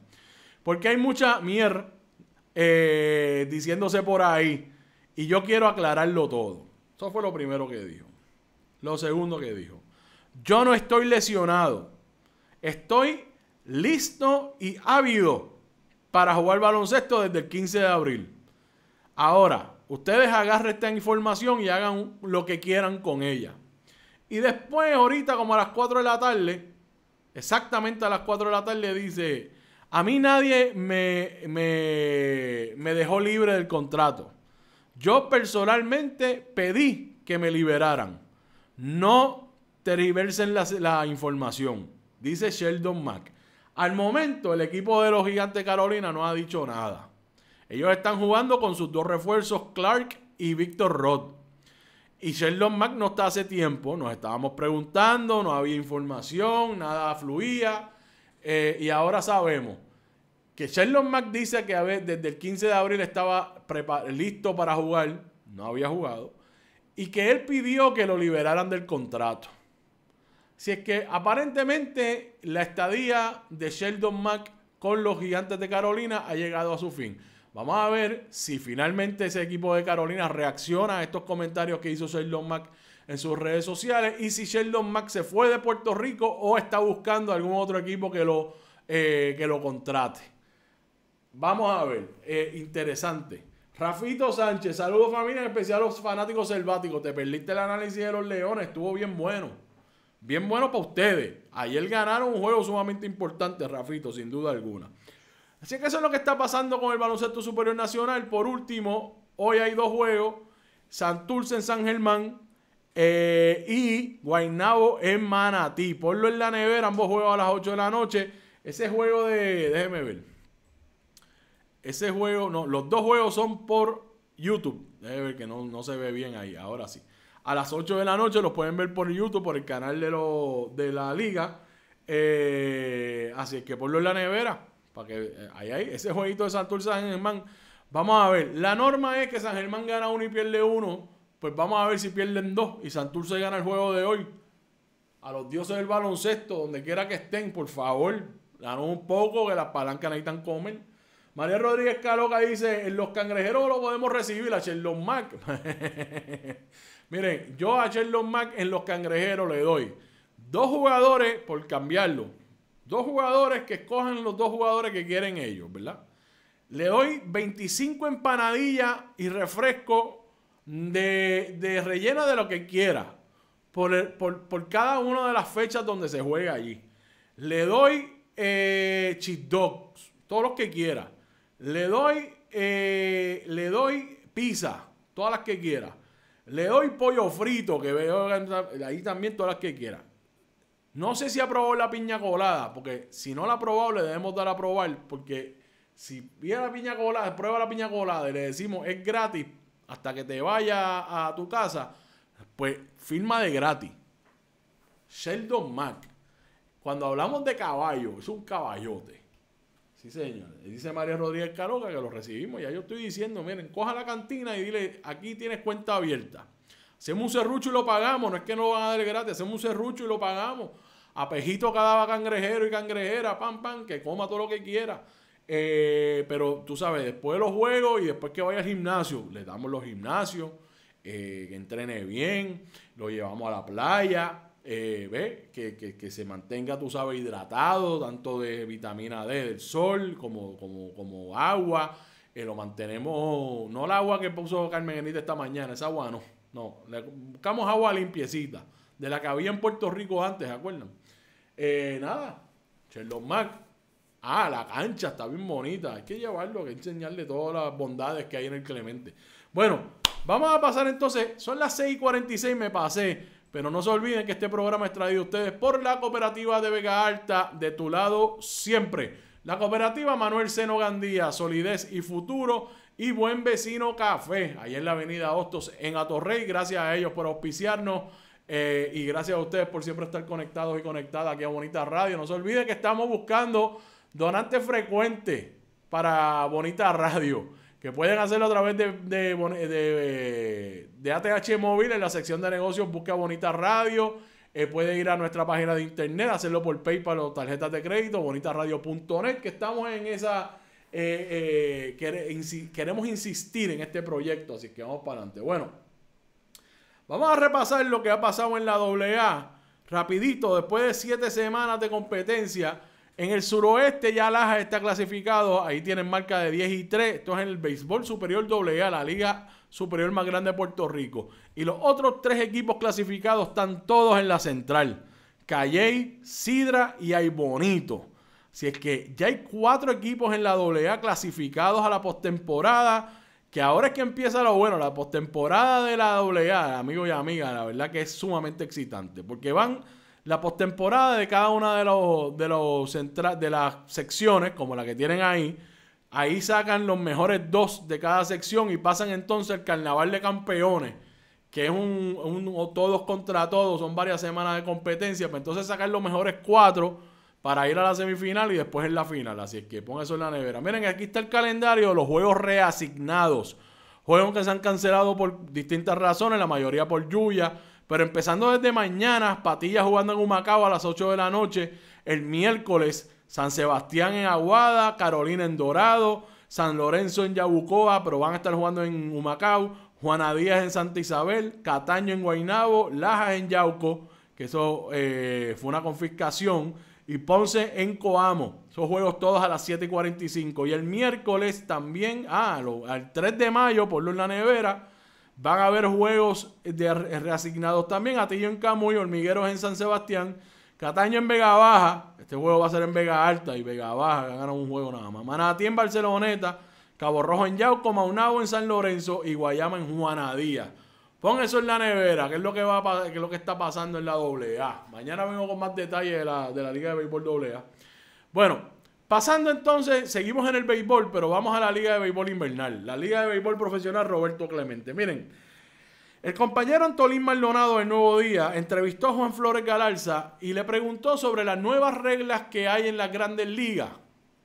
Porque hay mucha mierda eh, diciéndose por ahí. Y yo quiero aclararlo todo. Eso fue lo primero que dijo. Lo segundo que dijo. Yo no estoy lesionado. Estoy listo y ávido para jugar baloncesto desde el 15 de abril. Ahora, ustedes agarren esta información y hagan lo que quieran con ella. Y después, ahorita, como a las 4 de la tarde, exactamente a las 4 de la tarde, dice, a mí nadie me, dejó libre del contrato. Yo personalmente pedí que me liberaran. No tergiversen la, la información, dice Sheldon Mack. Al momento, el equipo de los Gigantes Carolina no ha dicho nada. Ellos están jugando con sus dos refuerzos, Clark y Víctor Roth. Y Sheldon Mack no está hace tiempo, nos estábamos preguntando, no había información, nada fluía. Eh, y ahora sabemos que Sheldon Mac dice que a desde el 15 de abril estaba listo para jugar, no había jugado, y que él pidió que lo liberaran del contrato. Si es que aparentemente la estadía de Sheldon Mack con los gigantes de Carolina ha llegado a su fin. Vamos a ver si finalmente ese equipo de Carolina reacciona a estos comentarios que hizo Sheldon Mack en sus redes sociales y si Sheldon Mack se fue de Puerto Rico o está buscando algún otro equipo que lo, eh, que lo contrate. Vamos a ver, eh, interesante. Rafito Sánchez, saludos familia, en especial a los fanáticos selváticos. Te perdiste el análisis de los Leones, estuvo bien bueno. Bien bueno para ustedes. Ayer ganaron un juego sumamente importante, Rafito, sin duda alguna. Así que eso es lo que está pasando con el baloncesto superior nacional. Por último, hoy hay dos juegos. Santurce en San Germán, eh, y Guainabo en Manatí. Ponlo en la nevera, ambos juegos a las 8 de la noche. Ese juego de. Déjeme ver. Ese juego, no, los dos juegos son por YouTube. Déjeme ver que no, se ve bien ahí, ahora sí. A las 8 de la noche los pueden ver por YouTube, por el canal de, lo, de la liga. Eh, así es que ponlo en la nevera. Para que eh, ahí, ahí, ese jueguito de Santurce San Germán. Vamos a ver. La norma es que San Germán gana uno y pierde uno. Pues vamos a ver si pierden dos y Santurce gana el juego de hoy. A los dioses del baloncesto, donde quiera que estén, por favor, danos un poco que las palancas necesitan comen María Rodríguez Caloca dice, en los cangrejeros lo podemos recibir a Sherlock Mac. Miren, yo a Sherlock Mac en los cangrejeros le doy dos jugadores por cambiarlo. Dos jugadores que escogen los dos jugadores que quieren ellos, ¿verdad? Le doy 25 empanadillas y refresco de, de relleno de lo que quiera por, por, cada una de las fechas donde se juega allí. Le doy eh, dogs, todos los que quiera. Le doy, eh, le doy pizza, todas las que quiera. Le doy pollo frito, que veo ahí también todas las que quiera. No sé si aprobó la piña colada, porque si no la probado le debemos dar a probar, porque si viene la piña colada, prueba la piña colada y le decimos es gratis, hasta que te vaya a tu casa, pues firma de gratis. Sheldon Mac. Cuando hablamos de caballo, es un caballote. Sí, señor. Dice María Rodríguez Caroca que lo recibimos. Ya yo estoy diciendo, miren, coja la cantina y dile, aquí tienes cuenta abierta. Hacemos un serrucho y lo pagamos. No es que no van a dar gratis, hacemos un serrucho y lo pagamos. Apejito cada cangrejero y cangrejera, pam, pam, que coma todo lo que quiera. Eh, pero tú sabes, después de los juegos y después que vaya al gimnasio, le damos los gimnasios, que eh, entrene bien, lo llevamos a la playa, eh, ¿ve? Que, se mantenga, tú sabes, hidratado, tanto de vitamina D del sol como, como, agua. lo mantenemos, no el agua que puso Carmen Enita esta mañana, esa agua no, no, buscamos agua limpiecita, de la que había en Puerto Rico antes, ¿se acuerdan? nada, Sherlock Mac Ah, la cancha está bien bonita. Hay que llevarlo, hay que enseñarle todas las bondades que hay en el Clemente. Bueno, vamos a pasar entonces. Son las 6.46, me pasé. Pero no se olviden que este programa es traído a ustedes por la cooperativa de Vega Alta, de tu lado siempre. La cooperativa Manuel Seno Gandía, Solidez y Futuro y Buen Vecino Café, ahí en la avenida Hostos en Atorrey. Gracias a ellos por auspiciarnos. Eh, y gracias a ustedes por siempre estar conectados y conectadas aquí a Bonita Radio. No se olviden que estamos buscando donante frecuente para Bonita Radio, que pueden hacerlo a través de, de, de, ATH Móvil en la sección de negocios, busca Bonita Radio. Eh, puede ir a nuestra página de internet, hacerlo por PayPal o tarjetas de crédito, bonitaradio.net, que estamos en esa. Eh, eh, queremos insistir en este proyecto, así que vamos para adelante. Bueno, vamos a repasar lo que ha pasado en la AA. Rapidito, después de siete semanas de competencia, en el suroeste ya Laja está clasificado, ahí tienen marca de 10 y 3. Esto es en el béisbol superior AA, la liga superior más grande de Puerto Rico. Y los otros tres equipos clasificados están todos en la central. Calley, Sidra y Aybonito. Si es que ya hay cuatro equipos en la AA clasificados a la postemporada, que ahora es que empieza lo bueno, la postemporada de la AA, amigos y amigas, la verdad que es sumamente excitante, porque van la postemporada de cada una de, los, de, los de las secciones, como la que tienen ahí. Ahí sacan los mejores dos de cada sección y pasan entonces el carnaval de campeones, que es un, un todos contra todos, son varias semanas de competencia. Pero pues entonces sacan los mejores cuatro para ir a la semifinal y después en la final. Así es que pon eso en la nevera. Miren, aquí está el calendario de los juegos reasignados. Juegos que se han cancelado por distintas razones, la mayoría por lluvia, pero empezando desde mañana, Patilla jugando en Humacao a las 8 de la noche. El miércoles, San Sebastián en Aguada, Carolina en Dorado, San Lorenzo en Yabucoa, pero van a estar jugando en Humacao. Juana Díaz en Santa Isabel, Cataño en Guainabo, Lajas en Yauco, que eso eh, fue una confiscación, y Ponce en Coamo. Esos juegos todos a las 7 y 45. Y el miércoles también, ah, al 3 de mayo, por en la nevera, Van a haber juegos de reasignados también. Atillo en Camuy, Hormigueros en San Sebastián, Cataño en Vega Baja. Este juego va a ser en Vega Alta y Vega Baja ganaron un juego nada más. Manatí en Barceloneta, Cabo Rojo en Yauco, Maunabo en San Lorenzo y Guayama en Juanadía. Pon eso en la nevera, que es lo que va es lo que está pasando en la AA. Mañana vengo con más detalles de la, de la Liga de Béisbol AA. Bueno, Pasando entonces, seguimos en el béisbol, pero vamos a la Liga de Béisbol Invernal, la Liga de Béisbol Profesional Roberto Clemente. Miren, el compañero Antolín Maldonado de Nuevo Día entrevistó a Juan Flores Galarza y le preguntó sobre las nuevas reglas que hay en las grandes ligas,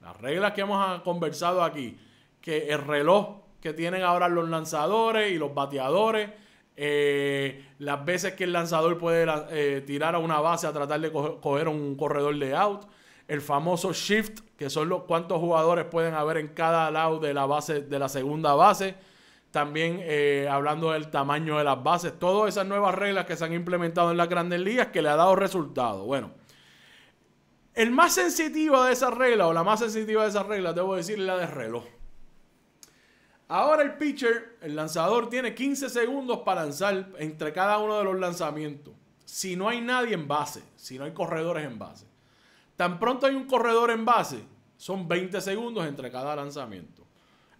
las reglas que hemos ah, conversado aquí, que el reloj que tienen ahora los lanzadores y los bateadores, eh, las veces que el lanzador puede eh, tirar a una base a tratar de coger un corredor de out el famoso shift, que son los cuantos jugadores pueden haber en cada lado de la base, de la segunda base. También eh, hablando del tamaño de las bases, todas esas nuevas reglas que se han implementado en las grandes ligas que le ha dado resultado. Bueno, el más sensitivo de esas reglas, o la más sensitiva de esas reglas, debo decir, es la de reloj. Ahora el pitcher, el lanzador, tiene 15 segundos para lanzar entre cada uno de los lanzamientos. Si no hay nadie en base, si no hay corredores en base. Tan pronto hay un corredor en base, son 20 segundos entre cada lanzamiento.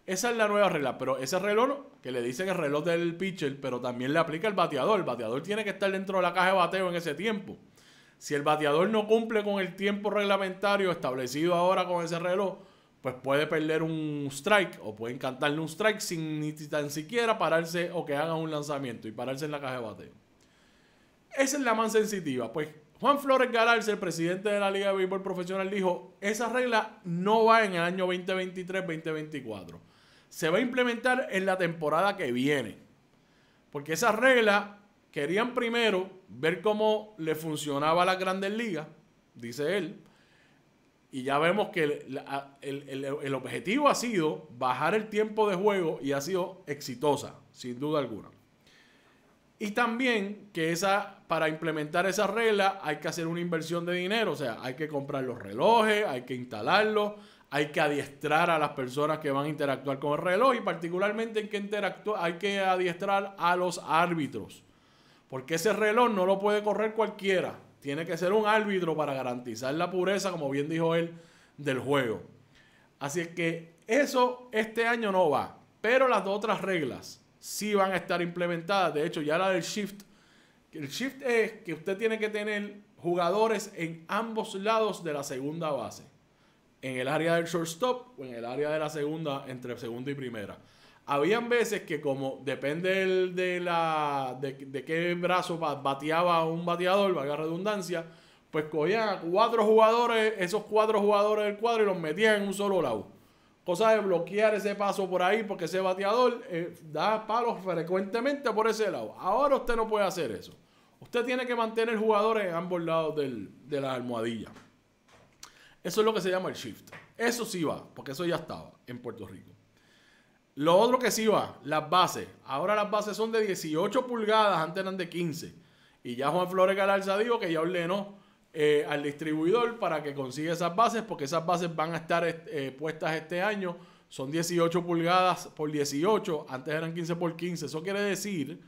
Esa es la nueva regla, pero ese reloj que le dicen el reloj del pitcher, pero también le aplica el bateador. El bateador tiene que estar dentro de la caja de bateo en ese tiempo. Si el bateador no cumple con el tiempo reglamentario establecido ahora con ese reloj, pues puede perder un strike o puede encantarle un strike sin ni tan siquiera pararse o que haga un lanzamiento y pararse en la caja de bateo. Esa es la más sensitiva. Pues Juan Flores Galarza, el presidente de la Liga de Béisbol Profesional, dijo, esa regla no va en el año 2023-2024. Se va a implementar en la temporada que viene. Porque esa regla querían primero ver cómo le funcionaba a las grandes ligas, dice él. Y ya vemos que el objetivo ha sido bajar el tiempo de juego y ha sido exitosa, sin duda alguna. Y también que esa, para implementar esa regla hay que hacer una inversión de dinero, o sea, hay que comprar los relojes, hay que instalarlos, hay que adiestrar a las personas que van a interactuar con el reloj y particularmente hay que, hay que adiestrar a los árbitros, porque ese reloj no lo puede correr cualquiera, tiene que ser un árbitro para garantizar la pureza, como bien dijo él, del juego. Así que eso este año no va, pero las otras reglas sí van a estar implementadas. De hecho, ya la del shift. El shift es que usted tiene que tener jugadores en ambos lados de la segunda base. En el área del shortstop o en el área de la segunda, entre segunda y primera. Habían veces que como depende de, la, de, de, qué brazo bateaba un bateador, valga redundancia, pues cogían cuatro jugadores, esos cuatro jugadores del cuadro y los metían en un solo lado. Cosa de bloquear ese paso por ahí porque ese bateador eh, da palos frecuentemente por ese lado. Ahora usted no puede hacer eso. Usted tiene que mantener jugadores en ambos lados de la almohadilla. Eso es lo que se llama el shift. Eso sí va, porque eso ya estaba en Puerto Rico. Lo otro que sí va, las bases. Ahora las bases son de 18 pulgadas, antes eran de 15. Y ya Juan Flores Galarza dijo que ya ordenó eh, al distribuidor para que consiga esas bases, porque esas bases van a estar eh, puestas este año. Son 18 pulgadas por 18, antes eran 15 por 15. Eso quiere decir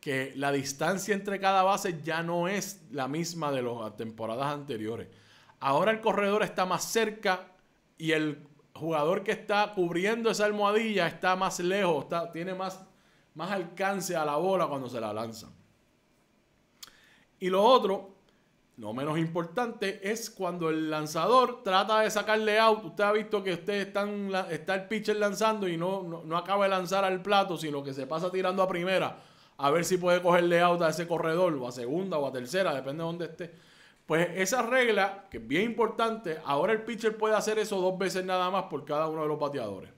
que la distancia entre cada base ya no es la misma de las temporadas anteriores. Ahora el corredor está más cerca y el jugador que está cubriendo esa almohadilla está más lejos, tiene más, más alcance a la bola cuando se la lanza Y lo otro no menos importante es cuando el lanzador trata de sacarle out. Usted ha visto que usted están, está el pitcher lanzando y no, no, acaba de lanzar al plato, sino que se pasa tirando a primera a ver si puede cogerle out a ese corredor o a segunda o a tercera, depende de dónde esté. Pues esa regla, que es bien importante, ahora el pitcher puede hacer eso dos veces nada más por cada uno de los bateadores.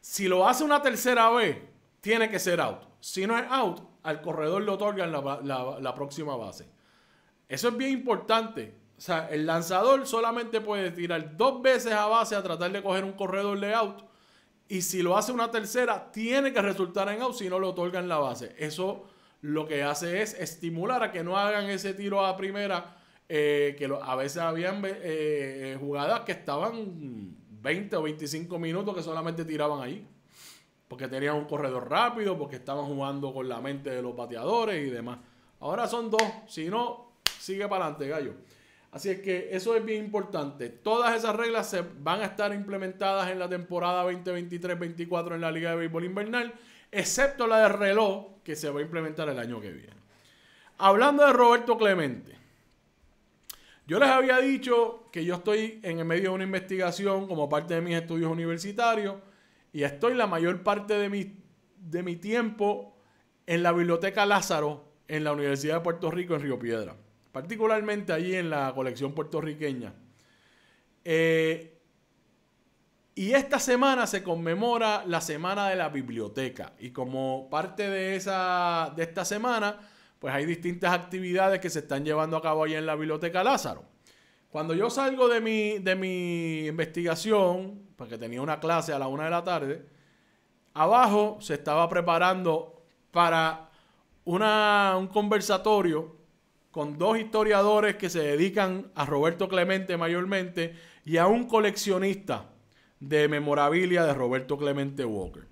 Si lo hace una tercera vez, tiene que ser out. Si no es out, al corredor le otorgan la próxima base. Eso es bien importante. O sea, el lanzador solamente puede tirar dos veces a base a tratar de coger un corredor de out. Y si lo hace una tercera, tiene que resultar en out si no le otorgan la base. Eso lo que hace es estimular a que no hagan ese tiro a primera, eh, que a veces habían eh, eh, jugadas que estaban 20 o 25 minutos que solamente tiraban ahí. Porque tenían un corredor rápido, porque estaban jugando con la mente de los bateadores y demás. Ahora son dos. Si no, sigue para adelante, gallo. Así es que eso es bien importante. Todas esas reglas se van a estar implementadas en la temporada 2023-24 en la Liga de Béisbol Invernal, excepto la de reloj que se va a implementar el año que viene. Hablando de Roberto Clemente, yo les había dicho que yo estoy en el medio de una investigación como parte de mis estudios universitarios y estoy la mayor parte de mi, de mi tiempo en la Biblioteca Lázaro en la Universidad de Puerto Rico en Río Piedra particularmente allí en la colección puertorriqueña. Eh, y esta semana se conmemora la Semana de la Biblioteca. Y como parte de, esa, de esta semana, pues hay distintas actividades que se están llevando a cabo allí en la Biblioteca Lázaro. Cuando yo salgo de mi, de mi investigación, porque tenía una clase a la una de la tarde, abajo se estaba preparando para un conversatorio con dos historiadores que se dedican a Roberto Clemente mayormente y a un coleccionista de memorabilia de Roberto Clemente Walker.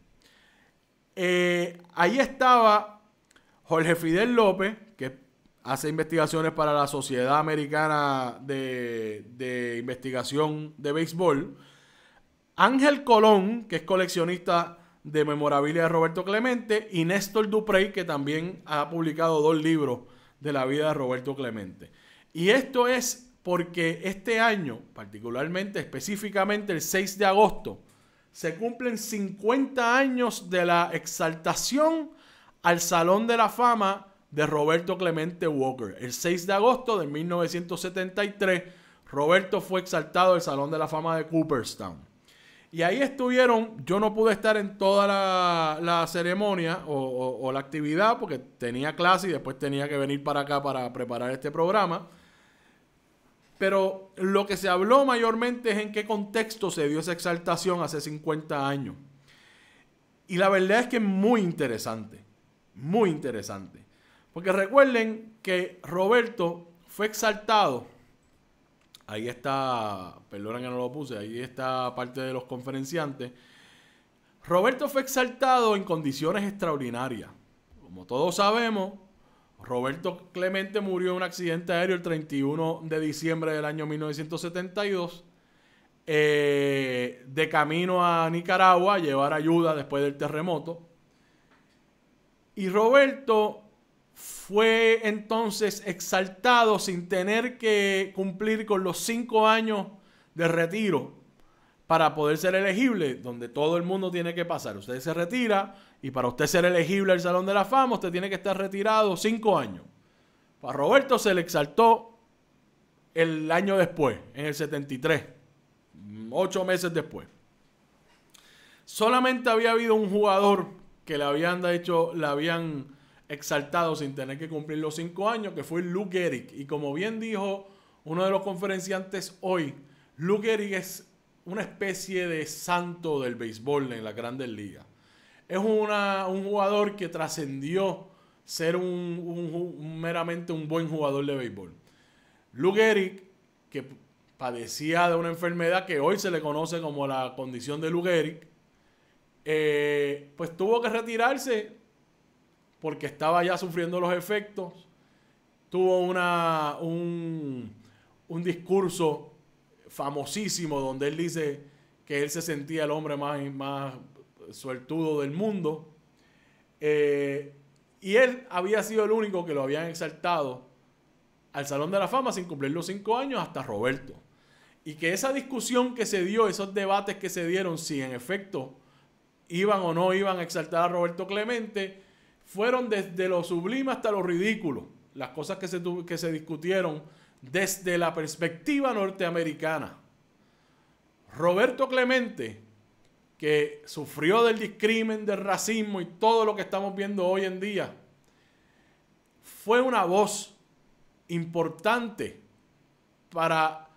Eh, ahí estaba Jorge Fidel López, que hace investigaciones para la Sociedad Americana de, de Investigación de Béisbol. Ángel Colón, que es coleccionista de memorabilia de Roberto Clemente, y Néstor Duprey, que también ha publicado dos libros de la vida de Roberto Clemente. Y esto es porque este año, particularmente, específicamente el 6 de agosto, se cumplen 50 años de la exaltación al Salón de la Fama de Roberto Clemente Walker. El 6 de agosto de 1973, Roberto fue exaltado al Salón de la Fama de Cooperstown. Y ahí estuvieron, yo no pude estar en toda la, ceremonia o, o, la actividad porque tenía clase y después tenía que venir para acá para preparar este programa. Pero lo que se habló mayormente es en qué contexto se dio esa exaltación hace 50 años. Y la verdad es que es muy interesante, muy interesante. Porque recuerden que Roberto fue exaltado Ahí está, perdonen que no lo puse, ahí está parte de los conferenciantes. Roberto fue exaltado en condiciones extraordinarias. Como todos sabemos, Roberto Clemente murió en un accidente aéreo el 31 de diciembre del año 1972, eh, de camino a Nicaragua a llevar ayuda después del terremoto. Y Roberto fue entonces exaltado sin tener que cumplir con los cinco años de retiro para poder ser elegible, donde todo el mundo tiene que pasar. Usted se retira y para usted ser elegible al Salón de la Fama, usted tiene que estar retirado cinco años. Para Roberto se le exaltó el año después, en el 73, ocho meses después. Solamente había habido un jugador que le habían hecho, le habían exaltado sin tener que cumplir los cinco años, que fue Luke Eric. Y como bien dijo uno de los conferenciantes hoy, Luke Eric es una especie de santo del béisbol en las grandes ligas. Es un jugador que trascendió ser un, meramente un buen jugador de béisbol. Luke Eric, que padecía de una enfermedad que hoy se le conoce como la condición de Luke Eric, eh, pues tuvo que retirarse porque estaba ya sufriendo los efectos, tuvo una, un, discurso famosísimo donde él dice que él se sentía el hombre más, más suertudo del mundo. Eh, y él había sido el único que lo habían exaltado al Salón de la Fama sin cumplir los cinco años hasta Roberto. Y que esa discusión que se dio, esos debates que se dieron, si en efecto iban o no iban a exaltar a Roberto Clemente, fueron desde lo sublime hasta lo ridículo, las cosas que se, que se discutieron desde la perspectiva norteamericana. Roberto Clemente, que sufrió del discrimen, del racismo y todo lo que estamos viendo hoy en día, fue una voz importante para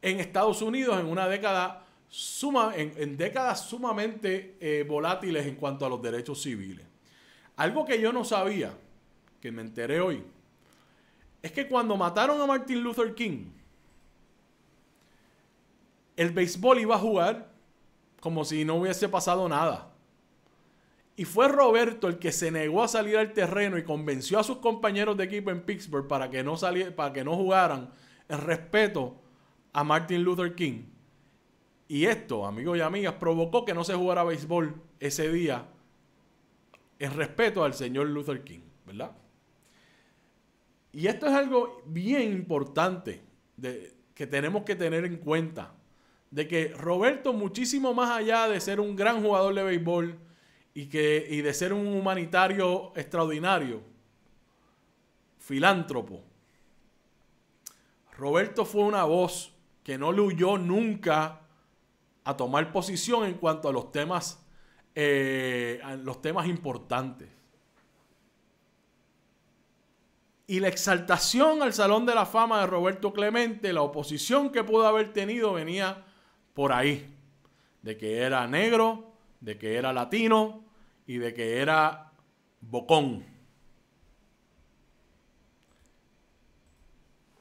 en Estados Unidos en una década suma, en, décadas sumamente eh, volátiles en cuanto a los derechos civiles. Algo que yo no sabía, que me enteré hoy, es que cuando mataron a Martin Luther King, el béisbol iba a jugar como si no hubiese pasado nada. Y fue Roberto el que se negó a salir al terreno y convenció a sus compañeros de equipo en Pittsburgh para que no, para que no jugaran en respeto a Martin Luther King. Y esto, amigos y amigas, provocó que no se jugara béisbol ese día en respeto al señor Luther King, ¿verdad? Y esto es algo bien importante de, que tenemos que tener en cuenta, de que Roberto, muchísimo más allá de ser un gran jugador de béisbol y, que, y de ser un humanitario extraordinario, filántropo, Roberto fue una voz que no le huyó nunca a tomar posición en cuanto a los temas eh, los temas importantes. Y la exaltación al Salón de la Fama de Roberto Clemente, la oposición que pudo haber tenido venía por ahí, de que era negro, de que era latino y de que era bocón.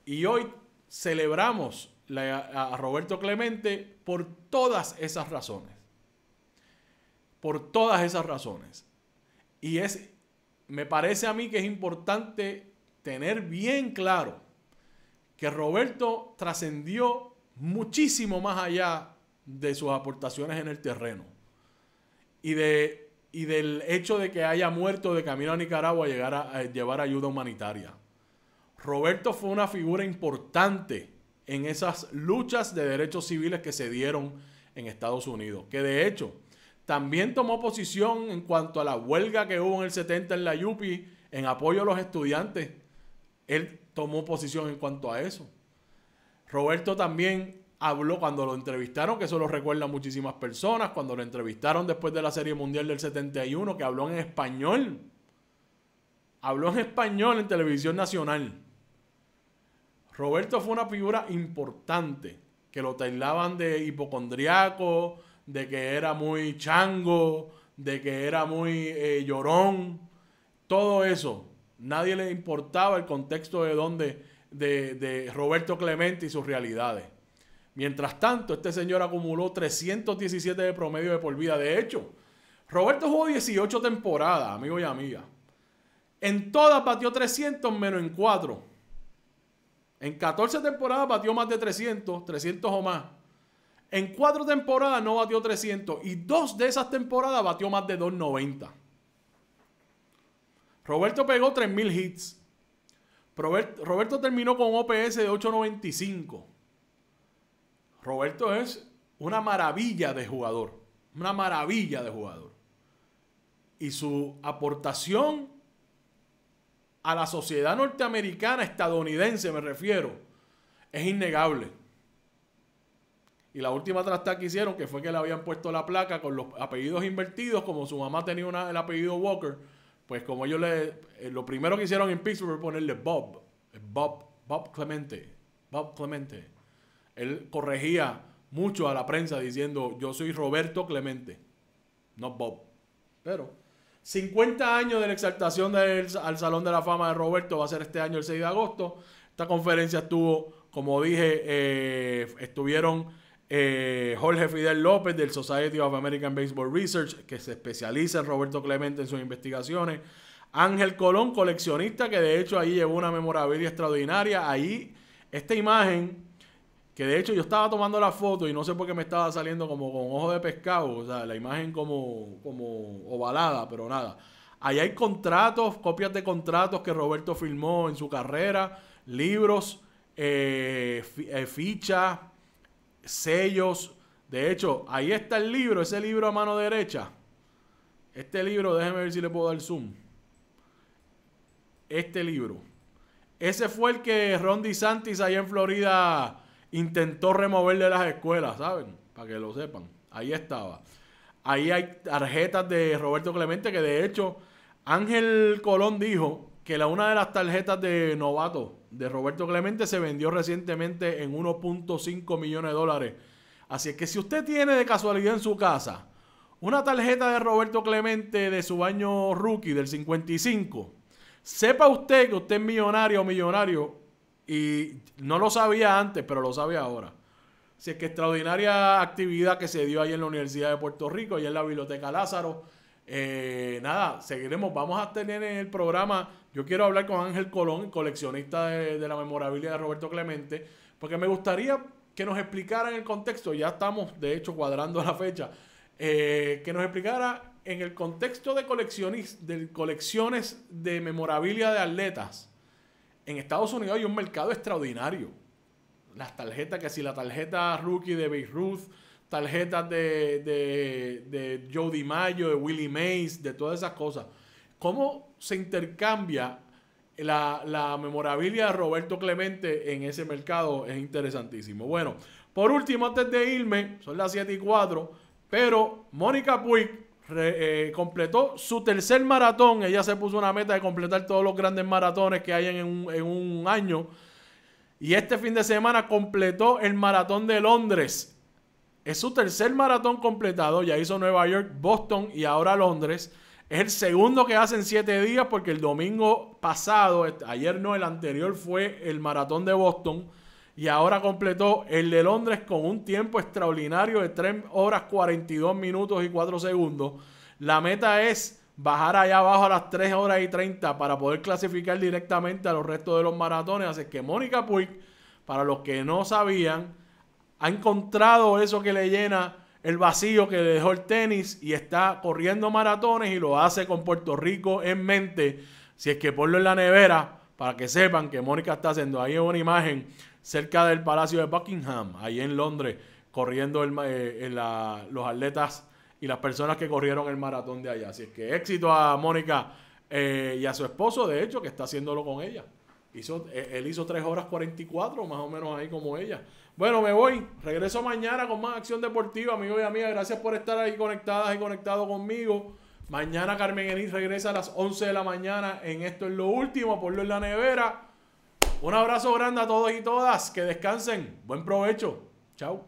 Y hoy celebramos a Roberto Clemente por todas esas razones por todas esas razones. Y es, me parece a mí que es importante tener bien claro que Roberto trascendió muchísimo más allá de sus aportaciones en el terreno y, de, y del hecho de que haya muerto de camino a Nicaragua llegar a llevar ayuda humanitaria. Roberto fue una figura importante en esas luchas de derechos civiles que se dieron en Estados Unidos, que de hecho también tomó posición en cuanto a la huelga que hubo en el 70 en la Yupi en apoyo a los estudiantes. Él tomó posición en cuanto a eso. Roberto también habló cuando lo entrevistaron, que eso lo recuerdan muchísimas personas, cuando lo entrevistaron después de la Serie Mundial del 71, que habló en español. Habló en español en televisión nacional. Roberto fue una figura importante, que lo tailaban de hipocondriaco, de que era muy chango, de que era muy eh, llorón, todo eso. Nadie le importaba el contexto de donde, de, de Roberto Clemente y sus realidades. Mientras tanto, este señor acumuló 317 de promedio de por vida. De hecho, Roberto jugó 18 temporadas, amigos y amigas. En todas batió 300 menos en 4. En 14 temporadas batió más de 300, 300 o más. En cuatro temporadas no batió 300 y dos de esas temporadas batió más de 290. Roberto pegó 3.000 hits. Roberto, Roberto terminó con OPS de 895. Roberto es una maravilla de jugador. Una maravilla de jugador. Y su aportación a la sociedad norteamericana, estadounidense me refiero, es innegable. Y la última trastada que hicieron, que fue que le habían puesto la placa con los apellidos invertidos, como su mamá tenía el apellido Walker, pues como ellos le... Eh, lo primero que hicieron en Pittsburgh fue ponerle Bob, Bob, Bob Clemente, Bob Clemente. Él corregía mucho a la prensa diciendo, yo soy Roberto Clemente, no Bob. Pero 50 años de la exaltación al Salón de la Fama de Roberto va a ser este año el 6 de agosto. Esta conferencia estuvo, como dije, eh, estuvieron eh, Jorge Fidel López del Society of American Baseball Research, que se especializa en Roberto Clemente en sus investigaciones. Ángel Colón, coleccionista, que de hecho ahí llevó una memorabilia extraordinaria. Ahí, esta imagen, que de hecho yo estaba tomando la foto y no sé por qué me estaba saliendo como con ojo de pescado, o sea, la imagen como, como ovalada, pero nada. Ahí hay contratos, copias de contratos que Roberto firmó en su carrera, libros, eh, eh, fichas, sellos. De hecho, ahí está el libro, ese libro a mano derecha. Este libro, déjenme ver si le puedo dar zoom. Este libro. Ese fue el que Ron Santis ahí en Florida intentó remover de las escuelas, ¿saben? Para que lo sepan. Ahí estaba. Ahí hay tarjetas de Roberto Clemente que de hecho Ángel Colón dijo que la, una de las tarjetas de novato de Roberto Clemente se vendió recientemente en 1.5 millones de dólares. Así es que si usted tiene de casualidad en su casa una tarjeta de Roberto Clemente de su año rookie del 55, sepa usted que usted es millonario o millonario y no lo sabía antes, pero lo sabe ahora. Así es que extraordinaria actividad que se dio ahí en la Universidad de Puerto Rico y en la Biblioteca Lázaro. Eh, nada, seguiremos. Vamos a tener en el programa yo quiero hablar con Ángel Colón, coleccionista de, la memorabilia de Roberto Clemente, porque me gustaría que nos explicara en el contexto, ya estamos de hecho cuadrando la fecha, eh, que nos explicara en el contexto de, colecciones, de colecciones de memorabilia de atletas. En Estados Unidos hay un mercado extraordinario. Las tarjetas, que si la tarjeta rookie de Ruth, tarjetas de, de, de Joe DiMaggio, de Willie Mays, de todas esas cosas. ¿Cómo se intercambia la, la, memorabilia de Roberto Clemente en ese mercado es interesantísimo. Bueno, por último, antes de irme, son las 7 y 4, pero Mónica Puig eh, completó su tercer maratón. Ella se puso una meta de completar todos los grandes maratones que hay en en un año. Y este fin de semana completó el maratón de Londres. Es su tercer maratón completado. Ya hizo Nueva York, Boston y ahora Londres. Es el segundo que hacen siete días porque el domingo pasado, ayer no, el anterior fue el maratón de Boston y ahora completó el de Londres con un tiempo extraordinario de 3 horas 42 minutos y 4 segundos. La meta es bajar allá abajo a las 3 horas y 30 para poder clasificar directamente a los restos de los maratones. Así que Mónica Puig, para los que no sabían, ha encontrado eso que le llena el vacío que dejó el tenis y está corriendo maratones y lo hace con Puerto Rico en mente. Si es que ponlo en la nevera, para que sepan que Mónica está haciendo ahí una imagen cerca del Palacio de Buckingham, ahí en Londres, corriendo eh, los atletas y las personas que corrieron el maratón de allá. Así es que éxito a Mónica eh, y a su esposo, de hecho, que está haciéndolo con ella. Hizo, eh, él hizo tres horas cuarenta y cuatro, más o menos ahí como ella. Bueno, me voy. Regreso mañana con más acción deportiva, amigos y amigas. Gracias por estar ahí conectadas y conectado conmigo. Mañana Carmen Enís regresa a las 11 de la mañana en Esto es lo último, por lo en la nevera. Un abrazo grande a todos y todas. Que descansen. Buen provecho. Chao.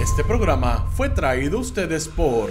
Este programa fue traído ustedes por...